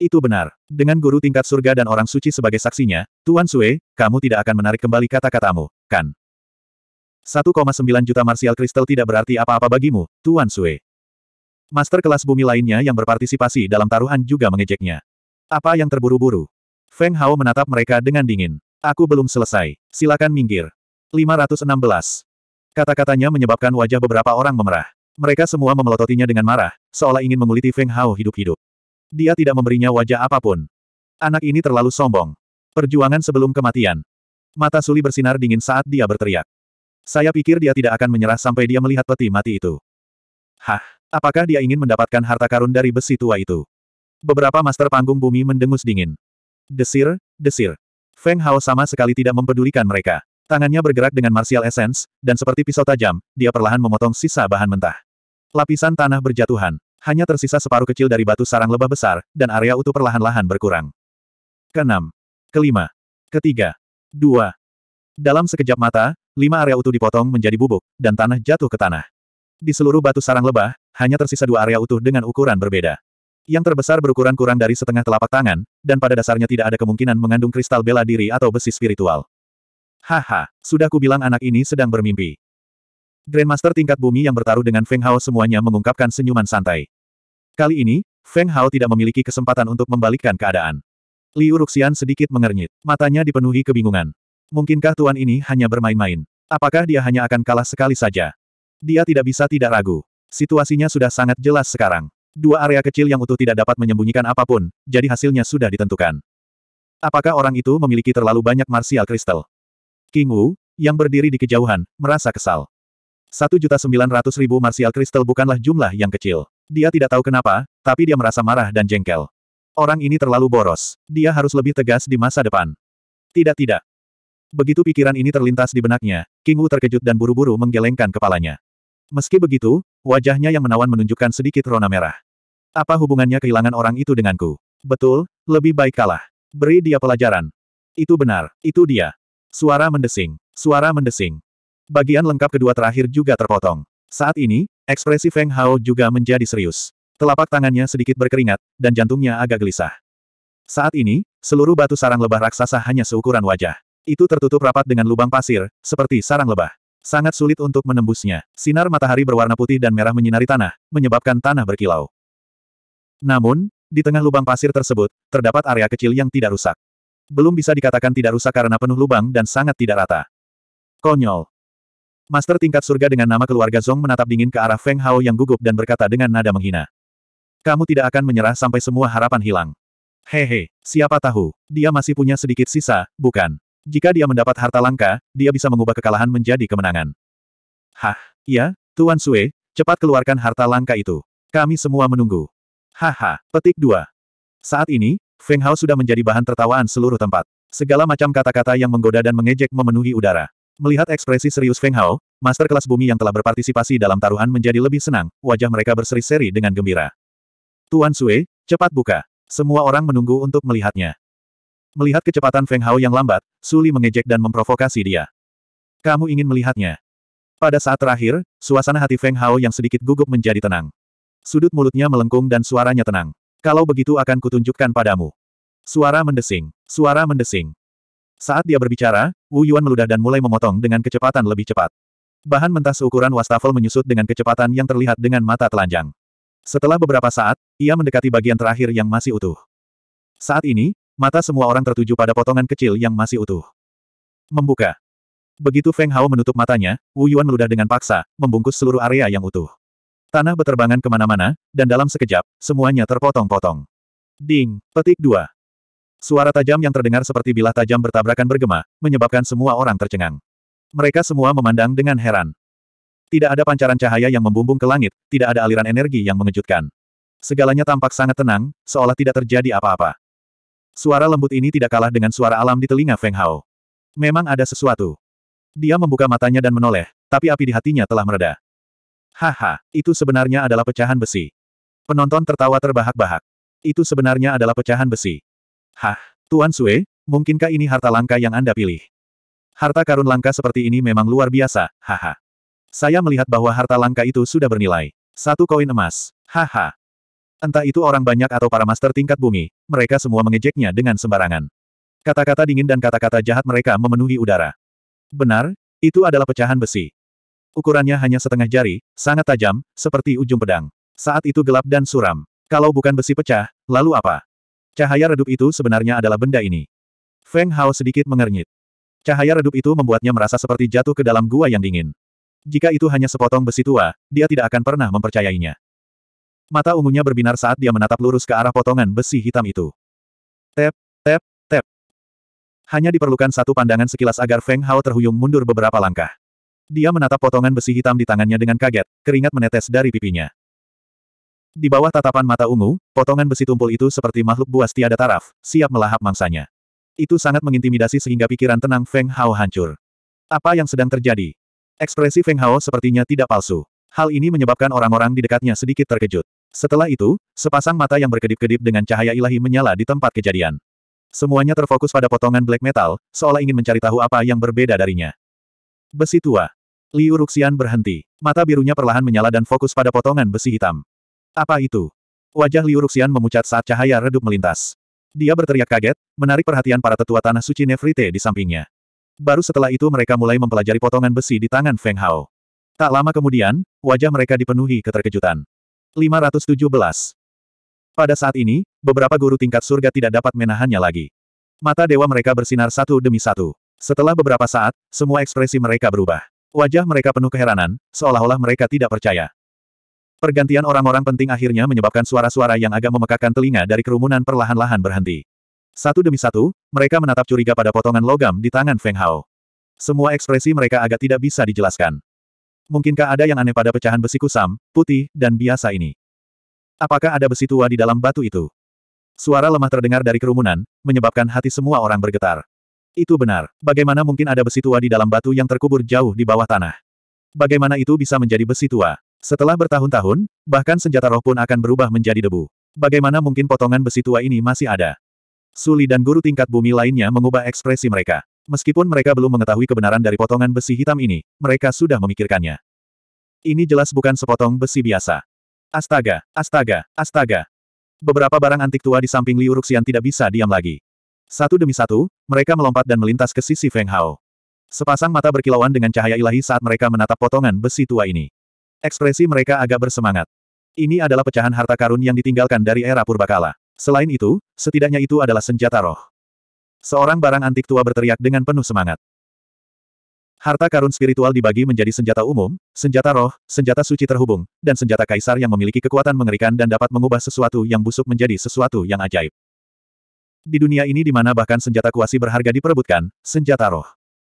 Itu benar. Dengan guru tingkat surga dan orang suci sebagai saksinya, Tuan Sue, kamu tidak akan menarik kembali kata-katamu, kan? 1,9 juta martial kristal tidak berarti apa-apa bagimu, Tuan Sue. Master kelas bumi lainnya yang berpartisipasi dalam taruhan juga mengejeknya. Apa yang terburu-buru? Feng Hao menatap mereka dengan dingin. Aku belum selesai. Silakan minggir. 516. Kata-katanya menyebabkan wajah beberapa orang memerah. Mereka semua memelototinya dengan marah, seolah ingin menguliti Feng Hao hidup-hidup. Dia tidak memberinya wajah apapun. Anak ini terlalu sombong. Perjuangan sebelum kematian. Mata Suli bersinar dingin saat dia berteriak. Saya pikir dia tidak akan menyerah sampai dia melihat peti mati itu. Hah? Apakah dia ingin mendapatkan harta karun dari besi tua itu? Beberapa master panggung bumi mendengus dingin. Desir, desir. Feng Hao sama sekali tidak mempedulikan mereka. Tangannya bergerak dengan martial essence, dan seperti pisau tajam, dia perlahan memotong sisa bahan mentah. Lapisan tanah berjatuhan. Hanya tersisa separuh kecil dari batu sarang lebah besar, dan area utuh perlahan-lahan berkurang. Keenam. Kelima. Ketiga. Dua. Dalam sekejap mata, lima area utuh dipotong menjadi bubuk, dan tanah jatuh ke tanah. Di seluruh batu sarang lebah, hanya tersisa dua area utuh dengan ukuran berbeda. Yang terbesar berukuran kurang dari setengah telapak tangan, dan pada dasarnya tidak ada kemungkinan mengandung kristal bela diri atau besi spiritual. Haha, sudah kubilang anak ini sedang bermimpi. Grandmaster tingkat bumi yang bertaruh dengan Feng Hao semuanya mengungkapkan senyuman santai. Kali ini, Feng Hao tidak memiliki kesempatan untuk membalikkan keadaan. Liu Ruxian sedikit mengernyit, matanya dipenuhi kebingungan. Mungkinkah tuan ini hanya bermain-main? Apakah dia hanya akan kalah sekali saja? Dia tidak bisa tidak ragu. Situasinya sudah sangat jelas sekarang. Dua area kecil yang utuh tidak dapat menyembunyikan apapun, jadi hasilnya sudah ditentukan. Apakah orang itu memiliki terlalu banyak martial kristal? King Wu, yang berdiri di kejauhan, merasa kesal. 1.900.000 martial kristal bukanlah jumlah yang kecil. Dia tidak tahu kenapa, tapi dia merasa marah dan jengkel. Orang ini terlalu boros. Dia harus lebih tegas di masa depan. Tidak-tidak. Begitu pikiran ini terlintas di benaknya, King Wu terkejut dan buru-buru menggelengkan kepalanya. Meski begitu, wajahnya yang menawan menunjukkan sedikit rona merah. Apa hubungannya kehilangan orang itu denganku? Betul, lebih baik kalah. Beri dia pelajaran. Itu benar, itu dia. Suara mendesing, suara mendesing. Bagian lengkap kedua terakhir juga terpotong. Saat ini, ekspresi Feng Hao juga menjadi serius. Telapak tangannya sedikit berkeringat, dan jantungnya agak gelisah. Saat ini, seluruh batu sarang lebah raksasa hanya seukuran wajah. Itu tertutup rapat dengan lubang pasir, seperti sarang lebah. Sangat sulit untuk menembusnya. Sinar matahari berwarna putih dan merah menyinari tanah, menyebabkan tanah berkilau. Namun, di tengah lubang pasir tersebut, terdapat area kecil yang tidak rusak. Belum bisa dikatakan tidak rusak karena penuh lubang dan sangat tidak rata. Konyol. Master tingkat surga dengan nama keluarga Zong menatap dingin ke arah Feng Hao yang gugup dan berkata dengan nada menghina. Kamu tidak akan menyerah sampai semua harapan hilang. Hehe, siapa tahu, dia masih punya sedikit sisa, bukan? Jika dia mendapat harta langka, dia bisa mengubah kekalahan menjadi kemenangan. Hah, ya, Tuan Sue, cepat keluarkan harta langka itu. Kami semua menunggu. Haha, petik dua. Saat ini, Feng Hao sudah menjadi bahan tertawaan seluruh tempat. Segala macam kata-kata yang menggoda dan mengejek memenuhi udara. Melihat ekspresi serius Feng Hao, master kelas bumi yang telah berpartisipasi dalam taruhan menjadi lebih senang, wajah mereka berseri-seri dengan gembira. Tuan Sue, cepat buka. Semua orang menunggu untuk melihatnya. Melihat kecepatan Feng Hao yang lambat, Suli mengejek dan memprovokasi dia. Kamu ingin melihatnya. Pada saat terakhir, suasana hati Feng Hao yang sedikit gugup menjadi tenang. Sudut mulutnya melengkung dan suaranya tenang. Kalau begitu akan kutunjukkan padamu. Suara mendesing. Suara mendesing. Saat dia berbicara, Wu Yuan meludah dan mulai memotong dengan kecepatan lebih cepat. Bahan mentah seukuran wastafel menyusut dengan kecepatan yang terlihat dengan mata telanjang. Setelah beberapa saat, ia mendekati bagian terakhir yang masih utuh. Saat ini, Mata semua orang tertuju pada potongan kecil yang masih utuh. Membuka. Begitu Feng Hao menutup matanya, Wu Yuan meludah dengan paksa, membungkus seluruh area yang utuh. Tanah beterbangan kemana-mana, dan dalam sekejap, semuanya terpotong-potong. Ding, petik dua. Suara tajam yang terdengar seperti bilah tajam bertabrakan bergema, menyebabkan semua orang tercengang. Mereka semua memandang dengan heran. Tidak ada pancaran cahaya yang membumbung ke langit, tidak ada aliran energi yang mengejutkan. Segalanya tampak sangat tenang, seolah tidak terjadi apa-apa. Suara lembut ini tidak kalah dengan suara alam di telinga Feng Hao. Memang ada sesuatu. Dia membuka matanya dan menoleh, tapi api di hatinya telah mereda. Haha, itu sebenarnya adalah pecahan besi. Penonton tertawa terbahak-bahak. Itu sebenarnya adalah pecahan besi. Hah, Tuan Sue, mungkinkah ini harta langka yang Anda pilih? Harta karun langka seperti ini memang luar biasa, haha. Saya melihat bahwa harta langka itu sudah bernilai. Satu koin emas, haha, Entah itu orang banyak atau para master tingkat bumi, mereka semua mengejeknya dengan sembarangan. Kata-kata dingin dan kata-kata jahat mereka memenuhi udara. Benar, itu adalah pecahan besi. Ukurannya hanya setengah jari, sangat tajam, seperti ujung pedang. Saat itu gelap dan suram. Kalau bukan besi pecah, lalu apa? Cahaya redup itu sebenarnya adalah benda ini. Feng Hao sedikit mengernyit. Cahaya redup itu membuatnya merasa seperti jatuh ke dalam gua yang dingin. Jika itu hanya sepotong besi tua, dia tidak akan pernah mempercayainya. Mata ungunya berbinar saat dia menatap lurus ke arah potongan besi hitam itu. Tep, tep, tep. Hanya diperlukan satu pandangan sekilas agar Feng Hao terhuyung mundur beberapa langkah. Dia menatap potongan besi hitam di tangannya dengan kaget, keringat menetes dari pipinya. Di bawah tatapan mata ungu, potongan besi tumpul itu seperti makhluk buas tiada taraf, siap melahap mangsanya. Itu sangat mengintimidasi sehingga pikiran tenang Feng Hao hancur. Apa yang sedang terjadi? Ekspresi Feng Hao sepertinya tidak palsu. Hal ini menyebabkan orang-orang di dekatnya sedikit terkejut. Setelah itu, sepasang mata yang berkedip-kedip dengan cahaya ilahi menyala di tempat kejadian. Semuanya terfokus pada potongan black metal, seolah ingin mencari tahu apa yang berbeda darinya. Besi tua. Liu Ruxian berhenti. Mata birunya perlahan menyala dan fokus pada potongan besi hitam. Apa itu? Wajah Liu Ruxian memucat saat cahaya redup melintas. Dia berteriak kaget, menarik perhatian para tetua tanah suci Nefrite di sampingnya. Baru setelah itu mereka mulai mempelajari potongan besi di tangan Feng Hao. Tak lama kemudian, wajah mereka dipenuhi keterkejutan. 517. Pada saat ini, beberapa guru tingkat surga tidak dapat menahannya lagi. Mata dewa mereka bersinar satu demi satu. Setelah beberapa saat, semua ekspresi mereka berubah. Wajah mereka penuh keheranan, seolah-olah mereka tidak percaya. Pergantian orang-orang penting akhirnya menyebabkan suara-suara yang agak memekakan telinga dari kerumunan perlahan-lahan berhenti. Satu demi satu, mereka menatap curiga pada potongan logam di tangan Feng Hao. Semua ekspresi mereka agak tidak bisa dijelaskan. Mungkinkah ada yang aneh pada pecahan besi kusam, putih, dan biasa ini? Apakah ada besi tua di dalam batu itu? Suara lemah terdengar dari kerumunan, menyebabkan hati semua orang bergetar. Itu benar. Bagaimana mungkin ada besi tua di dalam batu yang terkubur jauh di bawah tanah? Bagaimana itu bisa menjadi besi tua? Setelah bertahun-tahun, bahkan senjata roh pun akan berubah menjadi debu. Bagaimana mungkin potongan besi tua ini masih ada? Suli dan guru tingkat bumi lainnya mengubah ekspresi mereka. Meskipun mereka belum mengetahui kebenaran dari potongan besi hitam ini, mereka sudah memikirkannya. Ini jelas bukan sepotong besi biasa. Astaga, astaga, astaga. Beberapa barang antik tua di samping Liu Ruxian tidak bisa diam lagi. Satu demi satu, mereka melompat dan melintas ke sisi Feng Hao. Sepasang mata berkilauan dengan cahaya ilahi saat mereka menatap potongan besi tua ini. Ekspresi mereka agak bersemangat. Ini adalah pecahan harta karun yang ditinggalkan dari era purbakala. Selain itu, setidaknya itu adalah senjata roh. Seorang barang antik tua berteriak dengan penuh semangat. Harta karun spiritual dibagi menjadi senjata umum, senjata roh, senjata suci terhubung, dan senjata kaisar yang memiliki kekuatan mengerikan dan dapat mengubah sesuatu yang busuk menjadi sesuatu yang ajaib. Di dunia ini di mana bahkan senjata kuasi berharga diperebutkan, senjata roh.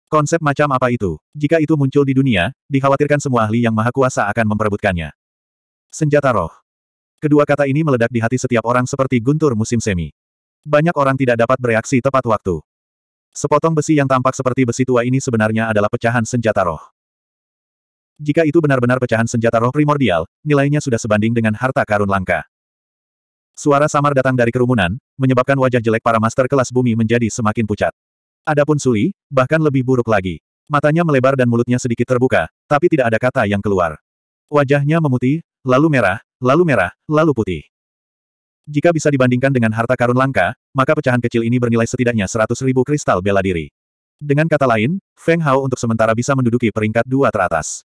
Konsep macam apa itu? Jika itu muncul di dunia, dikhawatirkan semua ahli yang maha kuasa akan memperebutkannya. Senjata roh. Kedua kata ini meledak di hati setiap orang seperti guntur musim semi. Banyak orang tidak dapat bereaksi tepat waktu. Sepotong besi yang tampak seperti besi tua ini sebenarnya adalah pecahan senjata roh. Jika itu benar-benar pecahan senjata roh primordial, nilainya sudah sebanding dengan harta karun langka. Suara samar datang dari kerumunan, menyebabkan wajah jelek para master kelas bumi menjadi semakin pucat. Adapun Suli, bahkan lebih buruk lagi. Matanya melebar dan mulutnya sedikit terbuka, tapi tidak ada kata yang keluar. Wajahnya memutih, lalu merah, lalu merah, lalu putih. Jika bisa dibandingkan dengan harta karun langka, maka pecahan kecil ini bernilai setidaknya 100 ribu kristal bela diri. Dengan kata lain, Feng Hao untuk sementara bisa menduduki peringkat dua teratas.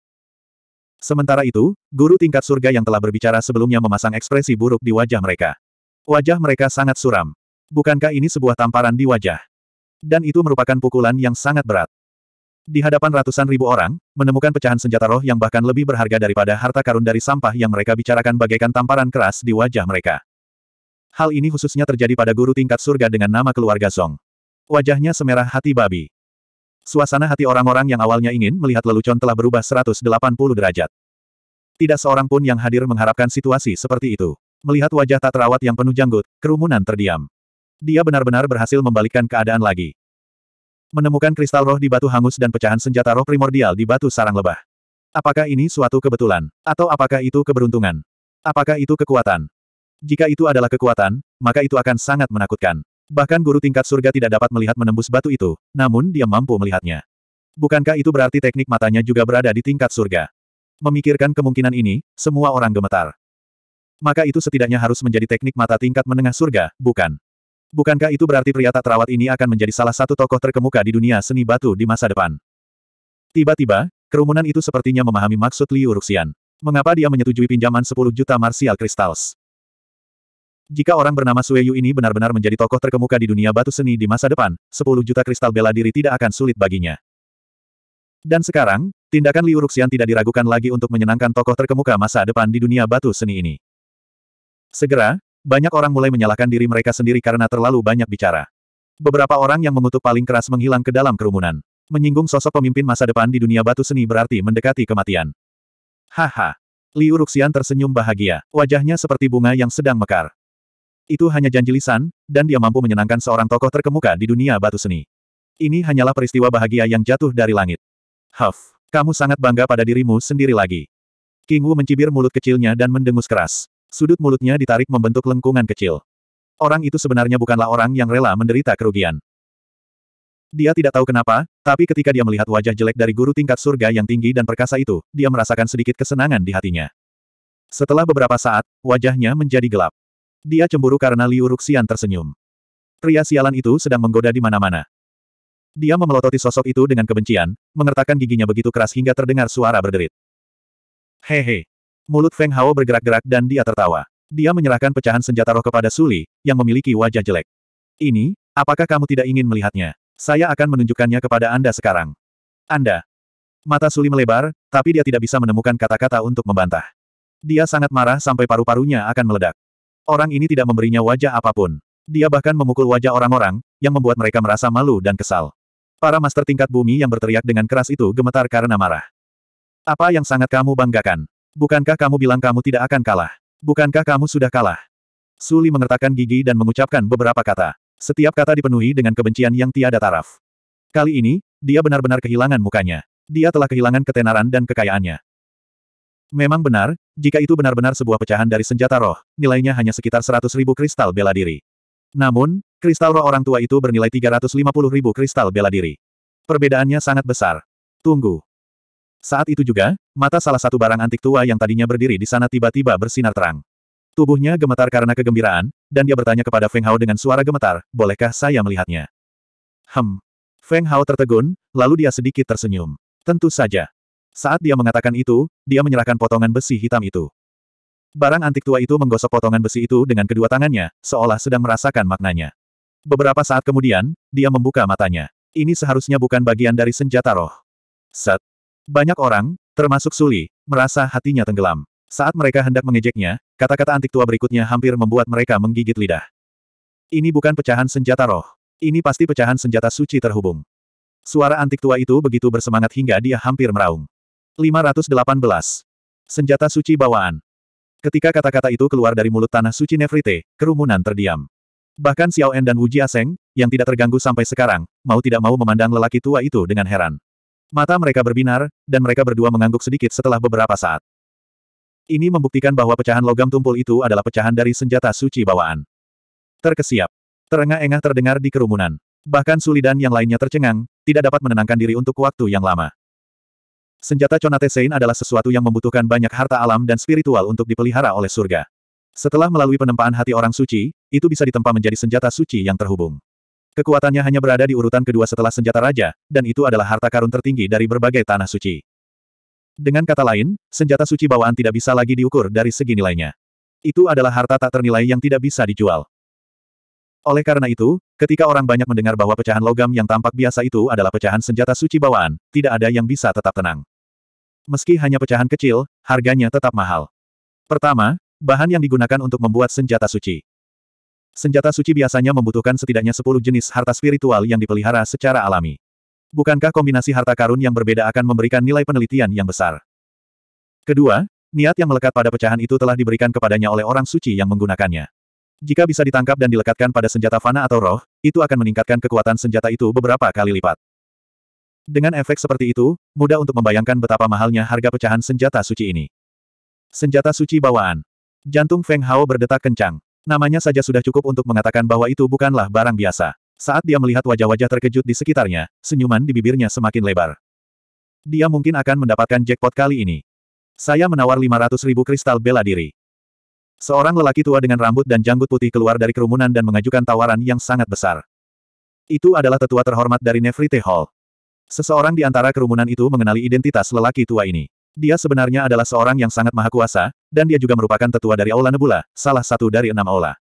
Sementara itu, guru tingkat surga yang telah berbicara sebelumnya memasang ekspresi buruk di wajah mereka. Wajah mereka sangat suram. Bukankah ini sebuah tamparan di wajah? Dan itu merupakan pukulan yang sangat berat. Di hadapan ratusan ribu orang, menemukan pecahan senjata roh yang bahkan lebih berharga daripada harta karun dari sampah yang mereka bicarakan bagaikan tamparan keras di wajah mereka. Hal ini khususnya terjadi pada guru tingkat surga dengan nama keluarga Song. Wajahnya semerah hati babi. Suasana hati orang-orang yang awalnya ingin melihat lelucon telah berubah 180 derajat. Tidak seorang pun yang hadir mengharapkan situasi seperti itu. Melihat wajah tak terawat yang penuh janggut, kerumunan terdiam. Dia benar-benar berhasil membalikkan keadaan lagi. Menemukan kristal roh di batu hangus dan pecahan senjata roh primordial di batu sarang lebah. Apakah ini suatu kebetulan? Atau apakah itu keberuntungan? Apakah itu kekuatan? Jika itu adalah kekuatan, maka itu akan sangat menakutkan. Bahkan guru tingkat surga tidak dapat melihat menembus batu itu, namun dia mampu melihatnya. Bukankah itu berarti teknik matanya juga berada di tingkat surga? Memikirkan kemungkinan ini, semua orang gemetar. Maka itu setidaknya harus menjadi teknik mata tingkat menengah surga, bukan? Bukankah itu berarti pria tak terawat ini akan menjadi salah satu tokoh terkemuka di dunia seni batu di masa depan? Tiba-tiba, kerumunan itu sepertinya memahami maksud Liu Ruxian. Mengapa dia menyetujui pinjaman 10 juta martial crystals? Jika orang bernama Sueyu ini benar-benar menjadi tokoh terkemuka di dunia batu seni di masa depan, 10 juta kristal bela diri tidak akan sulit baginya. Dan sekarang, tindakan Liu Ruxian tidak diragukan lagi untuk menyenangkan tokoh terkemuka masa depan di dunia batu seni ini. Segera, banyak orang mulai menyalahkan diri mereka sendiri karena terlalu banyak bicara. Beberapa orang yang mengutuk paling keras menghilang ke dalam kerumunan. Menyinggung sosok pemimpin masa depan di dunia batu seni berarti mendekati kematian. Haha. Liu Ruxian tersenyum bahagia, wajahnya seperti bunga yang sedang mekar. Itu hanya janji lisan, dan dia mampu menyenangkan seorang tokoh terkemuka di dunia batu seni. Ini hanyalah peristiwa bahagia yang jatuh dari langit. Huff, kamu sangat bangga pada dirimu sendiri lagi. King Wu mencibir mulut kecilnya dan mendengus keras. Sudut mulutnya ditarik membentuk lengkungan kecil. Orang itu sebenarnya bukanlah orang yang rela menderita kerugian. Dia tidak tahu kenapa, tapi ketika dia melihat wajah jelek dari guru tingkat surga yang tinggi dan perkasa itu, dia merasakan sedikit kesenangan di hatinya. Setelah beberapa saat, wajahnya menjadi gelap. Dia cemburu karena Liu Ruxian tersenyum. Pria sialan itu sedang menggoda di mana-mana. Dia memelototi sosok itu dengan kebencian, mengertakkan giginya begitu keras hingga terdengar suara berderit. Hehe. Mulut Feng Hao bergerak-gerak dan dia tertawa. Dia menyerahkan pecahan senjata roh kepada Suli, yang memiliki wajah jelek. Ini, apakah kamu tidak ingin melihatnya? Saya akan menunjukkannya kepada Anda sekarang. Anda. Mata Suli melebar, tapi dia tidak bisa menemukan kata-kata untuk membantah. Dia sangat marah sampai paru-parunya akan meledak. Orang ini tidak memberinya wajah apapun. Dia bahkan memukul wajah orang-orang, yang membuat mereka merasa malu dan kesal. Para master tingkat bumi yang berteriak dengan keras itu gemetar karena marah. Apa yang sangat kamu banggakan? Bukankah kamu bilang kamu tidak akan kalah? Bukankah kamu sudah kalah? Suli mengertakkan gigi dan mengucapkan beberapa kata. Setiap kata dipenuhi dengan kebencian yang tiada taraf. Kali ini, dia benar-benar kehilangan mukanya. Dia telah kehilangan ketenaran dan kekayaannya. Memang benar, jika itu benar-benar sebuah pecahan dari senjata roh, nilainya hanya sekitar 100 ribu kristal bela diri. Namun, kristal roh orang tua itu bernilai 350 ribu kristal bela diri. Perbedaannya sangat besar. Tunggu. Saat itu juga, mata salah satu barang antik tua yang tadinya berdiri di sana tiba-tiba bersinar terang. Tubuhnya gemetar karena kegembiraan, dan dia bertanya kepada Feng Hao dengan suara gemetar, bolehkah saya melihatnya? Hem. Feng Hao tertegun, lalu dia sedikit tersenyum. Tentu saja. Saat dia mengatakan itu, dia menyerahkan potongan besi hitam itu. Barang antik tua itu menggosok potongan besi itu dengan kedua tangannya, seolah sedang merasakan maknanya. Beberapa saat kemudian, dia membuka matanya. Ini seharusnya bukan bagian dari senjata roh. Set. Banyak orang, termasuk Suli, merasa hatinya tenggelam. Saat mereka hendak mengejeknya, kata-kata antik tua berikutnya hampir membuat mereka menggigit lidah. Ini bukan pecahan senjata roh. Ini pasti pecahan senjata suci terhubung. Suara antik tua itu begitu bersemangat hingga dia hampir meraung. 518. Senjata suci bawaan. Ketika kata-kata itu keluar dari mulut tanah suci Nefrite, kerumunan terdiam. Bahkan Xiao En dan Wu Seng, yang tidak terganggu sampai sekarang, mau tidak mau memandang lelaki tua itu dengan heran. Mata mereka berbinar, dan mereka berdua mengangguk sedikit setelah beberapa saat. Ini membuktikan bahwa pecahan logam tumpul itu adalah pecahan dari senjata suci bawaan. Terkesiap. Terengah-engah terdengar di kerumunan. Bahkan Sulidan yang lainnya tercengang, tidak dapat menenangkan diri untuk waktu yang lama. Senjata Conate Sein adalah sesuatu yang membutuhkan banyak harta alam dan spiritual untuk dipelihara oleh surga. Setelah melalui penempaan hati orang suci, itu bisa ditempa menjadi senjata suci yang terhubung. Kekuatannya hanya berada di urutan kedua setelah senjata raja, dan itu adalah harta karun tertinggi dari berbagai tanah suci. Dengan kata lain, senjata suci bawaan tidak bisa lagi diukur dari segi nilainya. Itu adalah harta tak ternilai yang tidak bisa dijual. Oleh karena itu, ketika orang banyak mendengar bahwa pecahan logam yang tampak biasa itu adalah pecahan senjata suci bawaan, tidak ada yang bisa tetap tenang. Meski hanya pecahan kecil, harganya tetap mahal. Pertama, bahan yang digunakan untuk membuat senjata suci. Senjata suci biasanya membutuhkan setidaknya 10 jenis harta spiritual yang dipelihara secara alami. Bukankah kombinasi harta karun yang berbeda akan memberikan nilai penelitian yang besar? Kedua, niat yang melekat pada pecahan itu telah diberikan kepadanya oleh orang suci yang menggunakannya. Jika bisa ditangkap dan dilekatkan pada senjata fana atau roh, itu akan meningkatkan kekuatan senjata itu beberapa kali lipat. Dengan efek seperti itu, mudah untuk membayangkan betapa mahalnya harga pecahan senjata suci ini. Senjata suci bawaan. Jantung Feng Hao berdetak kencang. Namanya saja sudah cukup untuk mengatakan bahwa itu bukanlah barang biasa. Saat dia melihat wajah-wajah terkejut di sekitarnya, senyuman di bibirnya semakin lebar. Dia mungkin akan mendapatkan jackpot kali ini. Saya menawar 500 ribu kristal bela diri. Seorang lelaki tua dengan rambut dan janggut putih keluar dari kerumunan dan mengajukan tawaran yang sangat besar. Itu adalah tetua terhormat dari Nefrite Hall. Seseorang di antara kerumunan itu mengenali identitas lelaki tua ini. Dia sebenarnya adalah seorang yang sangat maha kuasa, dan dia juga merupakan tetua dari Aula Nebula, salah satu dari enam Aula.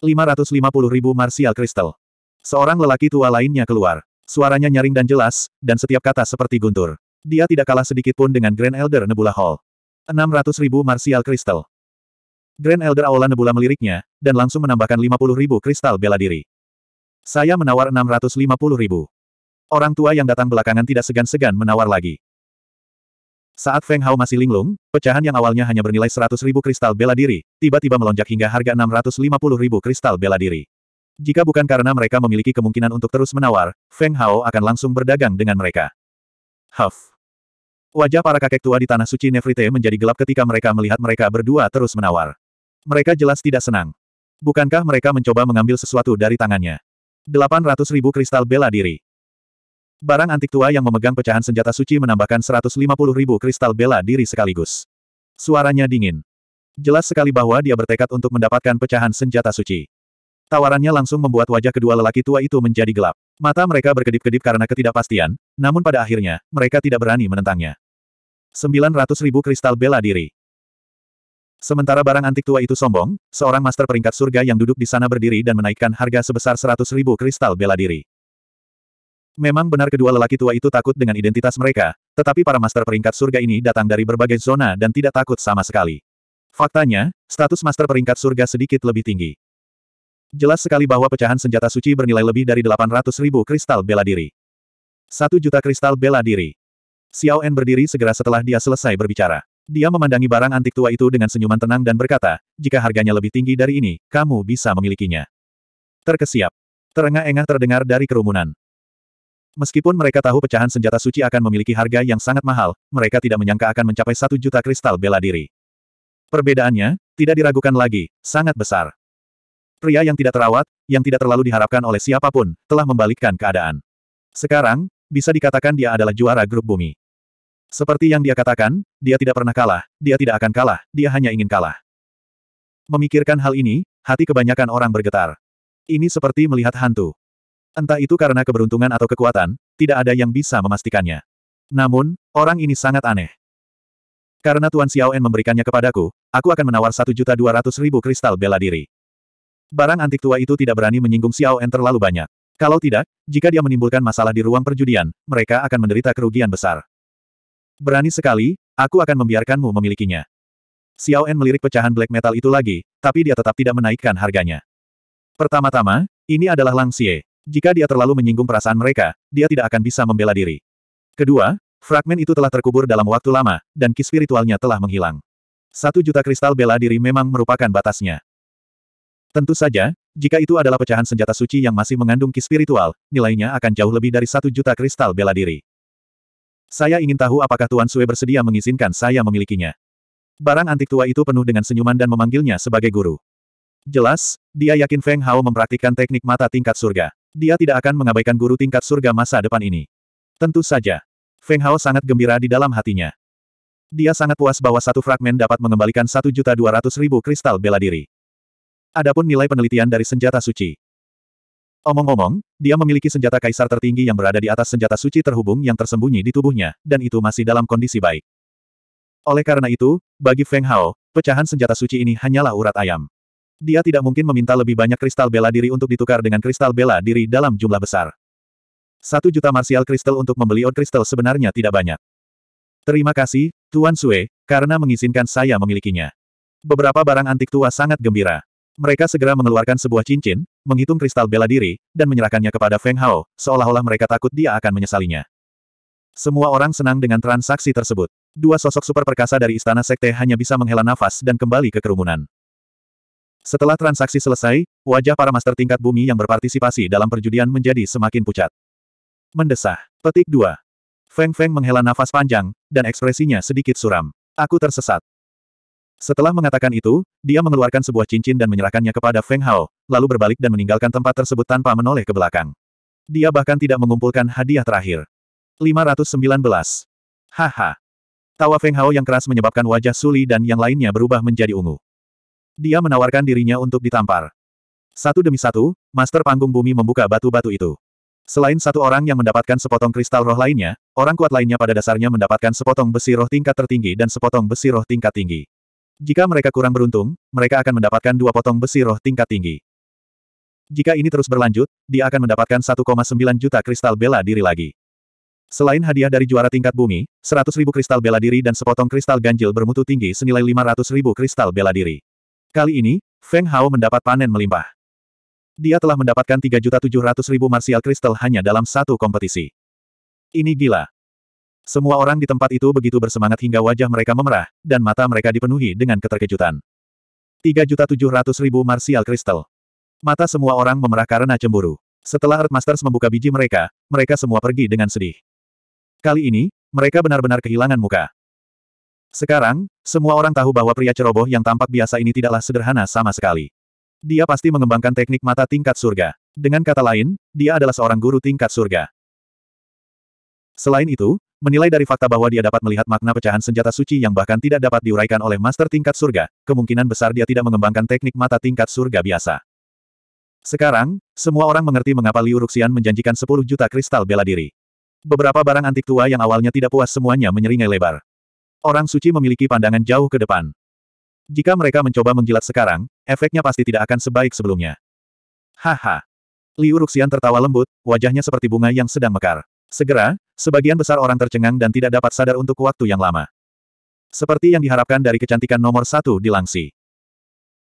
550 ribu Martial Crystal. Seorang lelaki tua lainnya keluar. Suaranya nyaring dan jelas, dan setiap kata seperti guntur. Dia tidak kalah sedikit pun dengan Grand Elder Nebula Hall. 600 ribu Martial Crystal. Grand Elder Aula Nebula meliriknya, dan langsung menambahkan 50 ribu kristal bela diri. Saya menawar 650 ribu. Orang tua yang datang belakangan tidak segan-segan menawar lagi. Saat Feng Hao masih linglung, pecahan yang awalnya hanya bernilai 100 ribu kristal bela diri, tiba-tiba melonjak hingga harga 650 ribu kristal bela diri. Jika bukan karena mereka memiliki kemungkinan untuk terus menawar, Feng Hao akan langsung berdagang dengan mereka. Huff. Wajah para kakek tua di Tanah Suci Nefrite menjadi gelap ketika mereka melihat mereka berdua terus menawar. Mereka jelas tidak senang. Bukankah mereka mencoba mengambil sesuatu dari tangannya? 800 ribu kristal bela diri. Barang antik tua yang memegang pecahan senjata suci menambahkan 150 ribu kristal bela diri sekaligus. Suaranya dingin. Jelas sekali bahwa dia bertekad untuk mendapatkan pecahan senjata suci. Tawarannya langsung membuat wajah kedua lelaki tua itu menjadi gelap. Mata mereka berkedip-kedip karena ketidakpastian, namun pada akhirnya, mereka tidak berani menentangnya. 900 ribu kristal bela diri. Sementara barang antik tua itu sombong, seorang master peringkat surga yang duduk di sana berdiri dan menaikkan harga sebesar 100 ribu kristal bela diri. Memang benar kedua lelaki tua itu takut dengan identitas mereka, tetapi para master peringkat surga ini datang dari berbagai zona dan tidak takut sama sekali. Faktanya, status master peringkat surga sedikit lebih tinggi. Jelas sekali bahwa pecahan senjata suci bernilai lebih dari 800 ribu kristal bela diri. Satu juta kristal bela diri. Xiao En berdiri segera setelah dia selesai berbicara. Dia memandangi barang antik tua itu dengan senyuman tenang dan berkata, jika harganya lebih tinggi dari ini, kamu bisa memilikinya. Terkesiap. Terengah-engah terdengar dari kerumunan. Meskipun mereka tahu pecahan senjata suci akan memiliki harga yang sangat mahal, mereka tidak menyangka akan mencapai satu juta kristal bela diri. Perbedaannya, tidak diragukan lagi, sangat besar. Pria yang tidak terawat, yang tidak terlalu diharapkan oleh siapapun, telah membalikkan keadaan. Sekarang, bisa dikatakan dia adalah juara grup bumi. Seperti yang dia katakan, dia tidak pernah kalah, dia tidak akan kalah, dia hanya ingin kalah. Memikirkan hal ini, hati kebanyakan orang bergetar. Ini seperti melihat hantu. Entah itu karena keberuntungan atau kekuatan, tidak ada yang bisa memastikannya. Namun, orang ini sangat aneh. Karena Tuan Xiao En memberikannya kepadaku, aku akan menawar 1.200.000 kristal bela diri. Barang antik tua itu tidak berani menyinggung Xiao En terlalu banyak. Kalau tidak, jika dia menimbulkan masalah di ruang perjudian, mereka akan menderita kerugian besar. Berani sekali, aku akan membiarkanmu memilikinya. Xiao En melirik pecahan black metal itu lagi, tapi dia tetap tidak menaikkan harganya. Pertama-tama, ini adalah Lang Xie. Jika dia terlalu menyinggung perasaan mereka, dia tidak akan bisa membela diri. Kedua, fragmen itu telah terkubur dalam waktu lama, dan ki spiritualnya telah menghilang. Satu juta kristal bela diri memang merupakan batasnya. Tentu saja, jika itu adalah pecahan senjata suci yang masih mengandung ki spiritual, nilainya akan jauh lebih dari satu juta kristal bela diri. Saya ingin tahu apakah Tuan Sue bersedia mengizinkan saya memilikinya. Barang antik tua itu penuh dengan senyuman dan memanggilnya sebagai guru. Jelas, dia yakin Feng Hao mempraktikkan teknik mata tingkat surga. Dia tidak akan mengabaikan guru tingkat surga masa depan ini. Tentu saja. Feng Hao sangat gembira di dalam hatinya. Dia sangat puas bahwa satu fragmen dapat mengembalikan 1.200.000 kristal bela diri. Adapun nilai penelitian dari senjata suci. Omong-omong, dia memiliki senjata kaisar tertinggi yang berada di atas senjata suci terhubung yang tersembunyi di tubuhnya, dan itu masih dalam kondisi baik. Oleh karena itu, bagi Feng Hao, pecahan senjata suci ini hanyalah urat ayam. Dia tidak mungkin meminta lebih banyak kristal bela diri untuk ditukar dengan kristal bela diri dalam jumlah besar. Satu juta martial kristal untuk membeli od kristal sebenarnya tidak banyak. Terima kasih, Tuan Sue, karena mengizinkan saya memilikinya. Beberapa barang antik tua sangat gembira. Mereka segera mengeluarkan sebuah cincin, menghitung kristal bela diri, dan menyerahkannya kepada Feng Hao, seolah-olah mereka takut dia akan menyesalinya. Semua orang senang dengan transaksi tersebut. Dua sosok super perkasa dari istana sekte hanya bisa menghela nafas dan kembali ke kerumunan. Setelah transaksi selesai, wajah para master tingkat bumi yang berpartisipasi dalam perjudian menjadi semakin pucat. Mendesah. Petik 2. Feng Feng menghela nafas panjang, dan ekspresinya sedikit suram. Aku tersesat. Setelah mengatakan itu, dia mengeluarkan sebuah cincin dan menyerahkannya kepada Feng Hao, lalu berbalik dan meninggalkan tempat tersebut tanpa menoleh ke belakang. Dia bahkan tidak mengumpulkan hadiah terakhir. 519. Haha. Tawa Feng Hao yang keras menyebabkan wajah Suli dan yang lainnya berubah menjadi ungu. Dia menawarkan dirinya untuk ditampar. Satu demi satu, Master Panggung Bumi membuka batu-batu itu. Selain satu orang yang mendapatkan sepotong kristal roh lainnya, orang kuat lainnya pada dasarnya mendapatkan sepotong besi roh tingkat tertinggi dan sepotong besi roh tingkat tinggi. Jika mereka kurang beruntung, mereka akan mendapatkan dua potong besi roh tingkat tinggi. Jika ini terus berlanjut, dia akan mendapatkan 1,9 juta kristal bela diri lagi. Selain hadiah dari juara tingkat bumi, 100 ribu kristal bela diri dan sepotong kristal ganjil bermutu tinggi senilai 500 ribu kristal bela diri. Kali ini, Feng Hao mendapat panen melimpah. Dia telah mendapatkan 3.700.000 martial kristal hanya dalam satu kompetisi. Ini gila. Semua orang di tempat itu begitu bersemangat hingga wajah mereka memerah, dan mata mereka dipenuhi dengan keterkejutan. 3.700.000 martial kristal. Mata semua orang memerah karena cemburu. Setelah Masters membuka biji mereka, mereka semua pergi dengan sedih. Kali ini, mereka benar-benar kehilangan muka. Sekarang, semua orang tahu bahwa pria ceroboh yang tampak biasa ini tidaklah sederhana sama sekali. Dia pasti mengembangkan teknik mata tingkat surga. Dengan kata lain, dia adalah seorang guru tingkat surga. Selain itu, menilai dari fakta bahwa dia dapat melihat makna pecahan senjata suci yang bahkan tidak dapat diuraikan oleh master tingkat surga, kemungkinan besar dia tidak mengembangkan teknik mata tingkat surga biasa. Sekarang, semua orang mengerti mengapa Liu Ruxian menjanjikan 10 juta kristal bela diri. Beberapa barang antik tua yang awalnya tidak puas semuanya menyeringai lebar. Orang suci memiliki pandangan jauh ke depan. Jika mereka mencoba menjilat sekarang, efeknya pasti tidak akan sebaik sebelumnya. Haha. Liu Ruxian tertawa lembut, wajahnya seperti bunga yang sedang mekar. Segera, sebagian besar orang tercengang dan tidak dapat sadar untuk waktu yang lama. Seperti yang diharapkan dari kecantikan nomor satu di Langsi.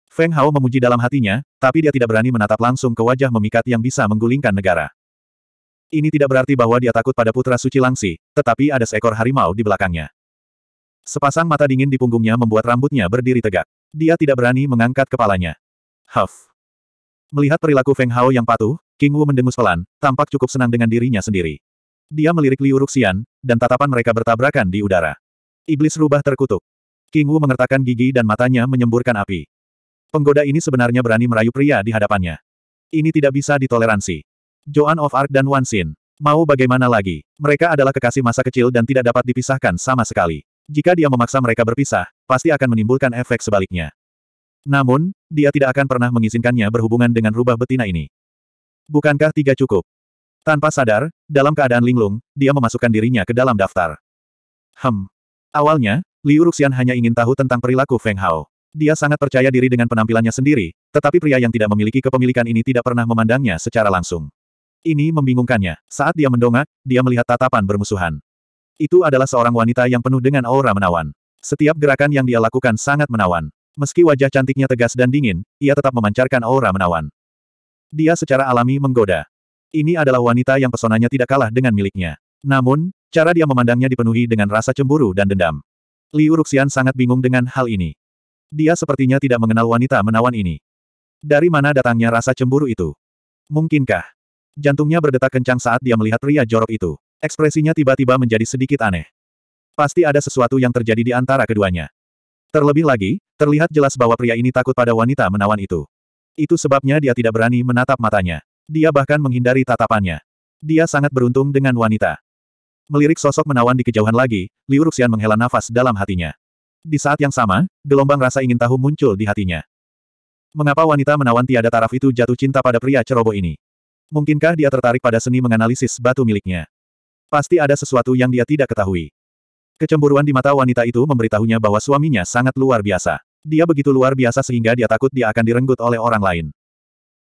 Feng Hao memuji dalam hatinya, tapi dia tidak berani menatap langsung ke wajah memikat yang bisa menggulingkan negara. Ini tidak berarti bahwa dia takut pada putra suci Langsi, tetapi ada seekor harimau di belakangnya. Sepasang mata dingin di punggungnya membuat rambutnya berdiri tegak. Dia tidak berani mengangkat kepalanya. Huff. Melihat perilaku Feng Hao yang patuh, King Wu mendengus pelan, tampak cukup senang dengan dirinya sendiri. Dia melirik Liu Ruxian, dan tatapan mereka bertabrakan di udara. Iblis rubah terkutuk. King Wu mengertakkan gigi dan matanya menyemburkan api. Penggoda ini sebenarnya berani merayu pria di hadapannya. Ini tidak bisa ditoleransi. Joan of Arc dan Wan Xin. Mau bagaimana lagi? Mereka adalah kekasih masa kecil dan tidak dapat dipisahkan sama sekali. Jika dia memaksa mereka berpisah, pasti akan menimbulkan efek sebaliknya. Namun, dia tidak akan pernah mengizinkannya berhubungan dengan rubah betina ini. Bukankah tiga cukup? Tanpa sadar, dalam keadaan linglung, dia memasukkan dirinya ke dalam daftar. Hem. Awalnya, Liu Ruxian hanya ingin tahu tentang perilaku Feng Hao. Dia sangat percaya diri dengan penampilannya sendiri, tetapi pria yang tidak memiliki kepemilikan ini tidak pernah memandangnya secara langsung. Ini membingungkannya. Saat dia mendongak, dia melihat tatapan bermusuhan. Itu adalah seorang wanita yang penuh dengan aura menawan. Setiap gerakan yang dia lakukan sangat menawan. Meski wajah cantiknya tegas dan dingin, ia tetap memancarkan aura menawan. Dia secara alami menggoda. Ini adalah wanita yang pesonanya tidak kalah dengan miliknya. Namun, cara dia memandangnya dipenuhi dengan rasa cemburu dan dendam. Liu Ruxian sangat bingung dengan hal ini. Dia sepertinya tidak mengenal wanita menawan ini. Dari mana datangnya rasa cemburu itu? Mungkinkah? Jantungnya berdetak kencang saat dia melihat pria jorok itu. Ekspresinya tiba-tiba menjadi sedikit aneh. Pasti ada sesuatu yang terjadi di antara keduanya. Terlebih lagi, terlihat jelas bahwa pria ini takut pada wanita menawan itu. Itu sebabnya dia tidak berani menatap matanya. Dia bahkan menghindari tatapannya. Dia sangat beruntung dengan wanita. Melirik sosok menawan di kejauhan lagi, Liu Ruxian menghela nafas dalam hatinya. Di saat yang sama, gelombang rasa ingin tahu muncul di hatinya. Mengapa wanita menawan tiada taraf itu jatuh cinta pada pria ceroboh ini? Mungkinkah dia tertarik pada seni menganalisis batu miliknya? Pasti ada sesuatu yang dia tidak ketahui. Kecemburuan di mata wanita itu memberitahunya bahwa suaminya sangat luar biasa. Dia begitu luar biasa sehingga dia takut dia akan direnggut oleh orang lain.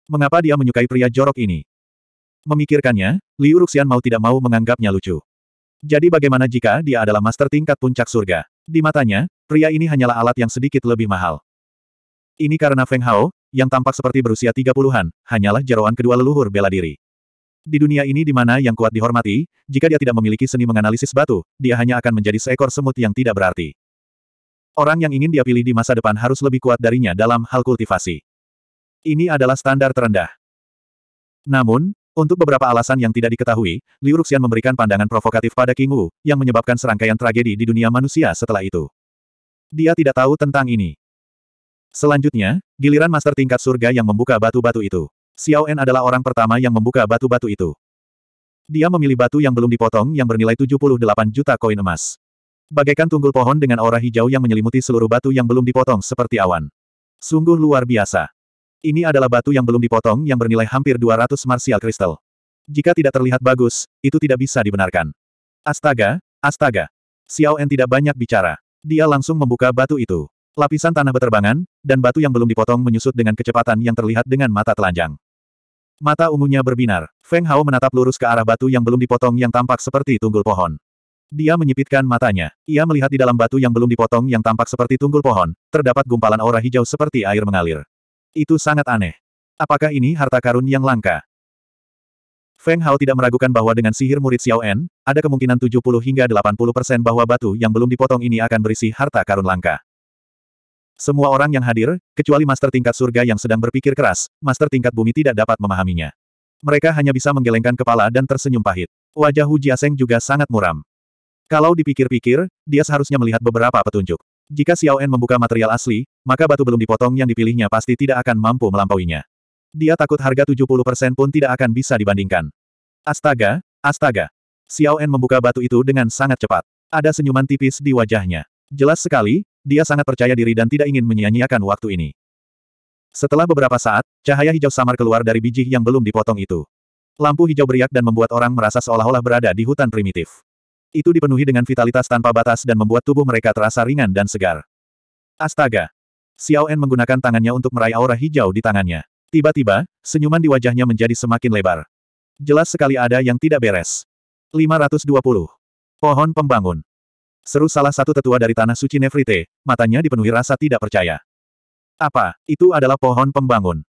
Mengapa dia menyukai pria jorok ini? Memikirkannya, Liu Ruxian mau tidak mau menganggapnya lucu. Jadi bagaimana jika dia adalah master tingkat puncak surga? Di matanya, pria ini hanyalah alat yang sedikit lebih mahal. Ini karena Feng Hao, yang tampak seperti berusia 30-an, hanyalah jeroan kedua leluhur bela diri. Di dunia ini di mana yang kuat dihormati, jika dia tidak memiliki seni menganalisis batu, dia hanya akan menjadi seekor semut yang tidak berarti. Orang yang ingin dia pilih di masa depan harus lebih kuat darinya dalam hal kultivasi. Ini adalah standar terendah. Namun, untuk beberapa alasan yang tidak diketahui, Liu Ruxian memberikan pandangan provokatif pada King Wu, yang menyebabkan serangkaian tragedi di dunia manusia setelah itu. Dia tidak tahu tentang ini. Selanjutnya, giliran master tingkat surga yang membuka batu-batu itu. Xiao En adalah orang pertama yang membuka batu-batu itu. Dia memilih batu yang belum dipotong yang bernilai 78 juta koin emas. Bagaikan tunggul pohon dengan aura hijau yang menyelimuti seluruh batu yang belum dipotong seperti awan. Sungguh luar biasa. Ini adalah batu yang belum dipotong yang bernilai hampir 200 martial kristal. Jika tidak terlihat bagus, itu tidak bisa dibenarkan. Astaga, astaga. Xiao En tidak banyak bicara. Dia langsung membuka batu itu. Lapisan tanah beterbangan, dan batu yang belum dipotong menyusut dengan kecepatan yang terlihat dengan mata telanjang. Mata ungunya berbinar. Feng Hao menatap lurus ke arah batu yang belum dipotong yang tampak seperti tunggul pohon. Dia menyipitkan matanya. Ia melihat di dalam batu yang belum dipotong yang tampak seperti tunggul pohon, terdapat gumpalan aura hijau seperti air mengalir. Itu sangat aneh. Apakah ini harta karun yang langka? Feng Hao tidak meragukan bahwa dengan sihir murid Xiao En, ada kemungkinan 70 hingga 80 persen bahwa batu yang belum dipotong ini akan berisi harta karun langka. Semua orang yang hadir, kecuali master tingkat surga yang sedang berpikir keras, master tingkat bumi tidak dapat memahaminya. Mereka hanya bisa menggelengkan kepala dan tersenyum pahit. Wajah Hu Jiaseng juga sangat muram. Kalau dipikir-pikir, dia seharusnya melihat beberapa petunjuk. Jika Xiao En membuka material asli, maka batu belum dipotong yang dipilihnya pasti tidak akan mampu melampauinya. Dia takut harga 70% pun tidak akan bisa dibandingkan. Astaga, astaga. Xiao En membuka batu itu dengan sangat cepat. Ada senyuman tipis di wajahnya. Jelas sekali, dia sangat percaya diri dan tidak ingin menyia-nyiakan waktu ini. Setelah beberapa saat, cahaya hijau samar keluar dari biji yang belum dipotong itu. Lampu hijau beriak dan membuat orang merasa seolah-olah berada di hutan primitif. Itu dipenuhi dengan vitalitas tanpa batas dan membuat tubuh mereka terasa ringan dan segar. Astaga! Xiao En menggunakan tangannya untuk meraih aura hijau di tangannya. Tiba-tiba, senyuman di wajahnya menjadi semakin lebar. Jelas sekali ada yang tidak beres. 520. Pohon pembangun. Seru salah satu tetua dari tanah suci Nefrite, matanya dipenuhi rasa tidak percaya. Apa, itu adalah pohon pembangun.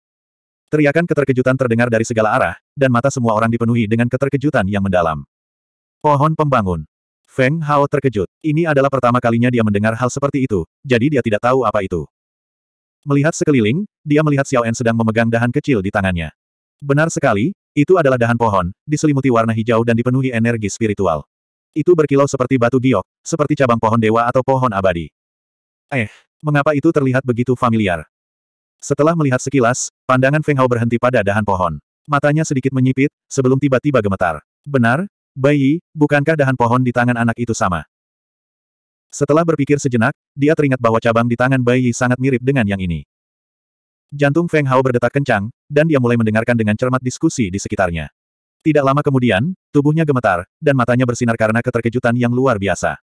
Teriakan keterkejutan terdengar dari segala arah, dan mata semua orang dipenuhi dengan keterkejutan yang mendalam. Pohon pembangun. Feng Hao terkejut. Ini adalah pertama kalinya dia mendengar hal seperti itu, jadi dia tidak tahu apa itu. Melihat sekeliling, dia melihat Xiao En sedang memegang dahan kecil di tangannya. Benar sekali, itu adalah dahan pohon, diselimuti warna hijau dan dipenuhi energi spiritual. Itu berkilau seperti batu giok, seperti cabang pohon dewa atau pohon abadi. Eh, mengapa itu terlihat begitu familiar? Setelah melihat sekilas, pandangan Feng Hao berhenti pada dahan pohon. Matanya sedikit menyipit, sebelum tiba-tiba gemetar. Benar, bayi, bukankah dahan pohon di tangan anak itu sama? Setelah berpikir sejenak, dia teringat bahwa cabang di tangan bayi sangat mirip dengan yang ini. Jantung Feng Hao berdetak kencang, dan dia mulai mendengarkan dengan cermat diskusi di sekitarnya. Tidak lama kemudian, tubuhnya gemetar, dan matanya bersinar karena keterkejutan yang luar biasa.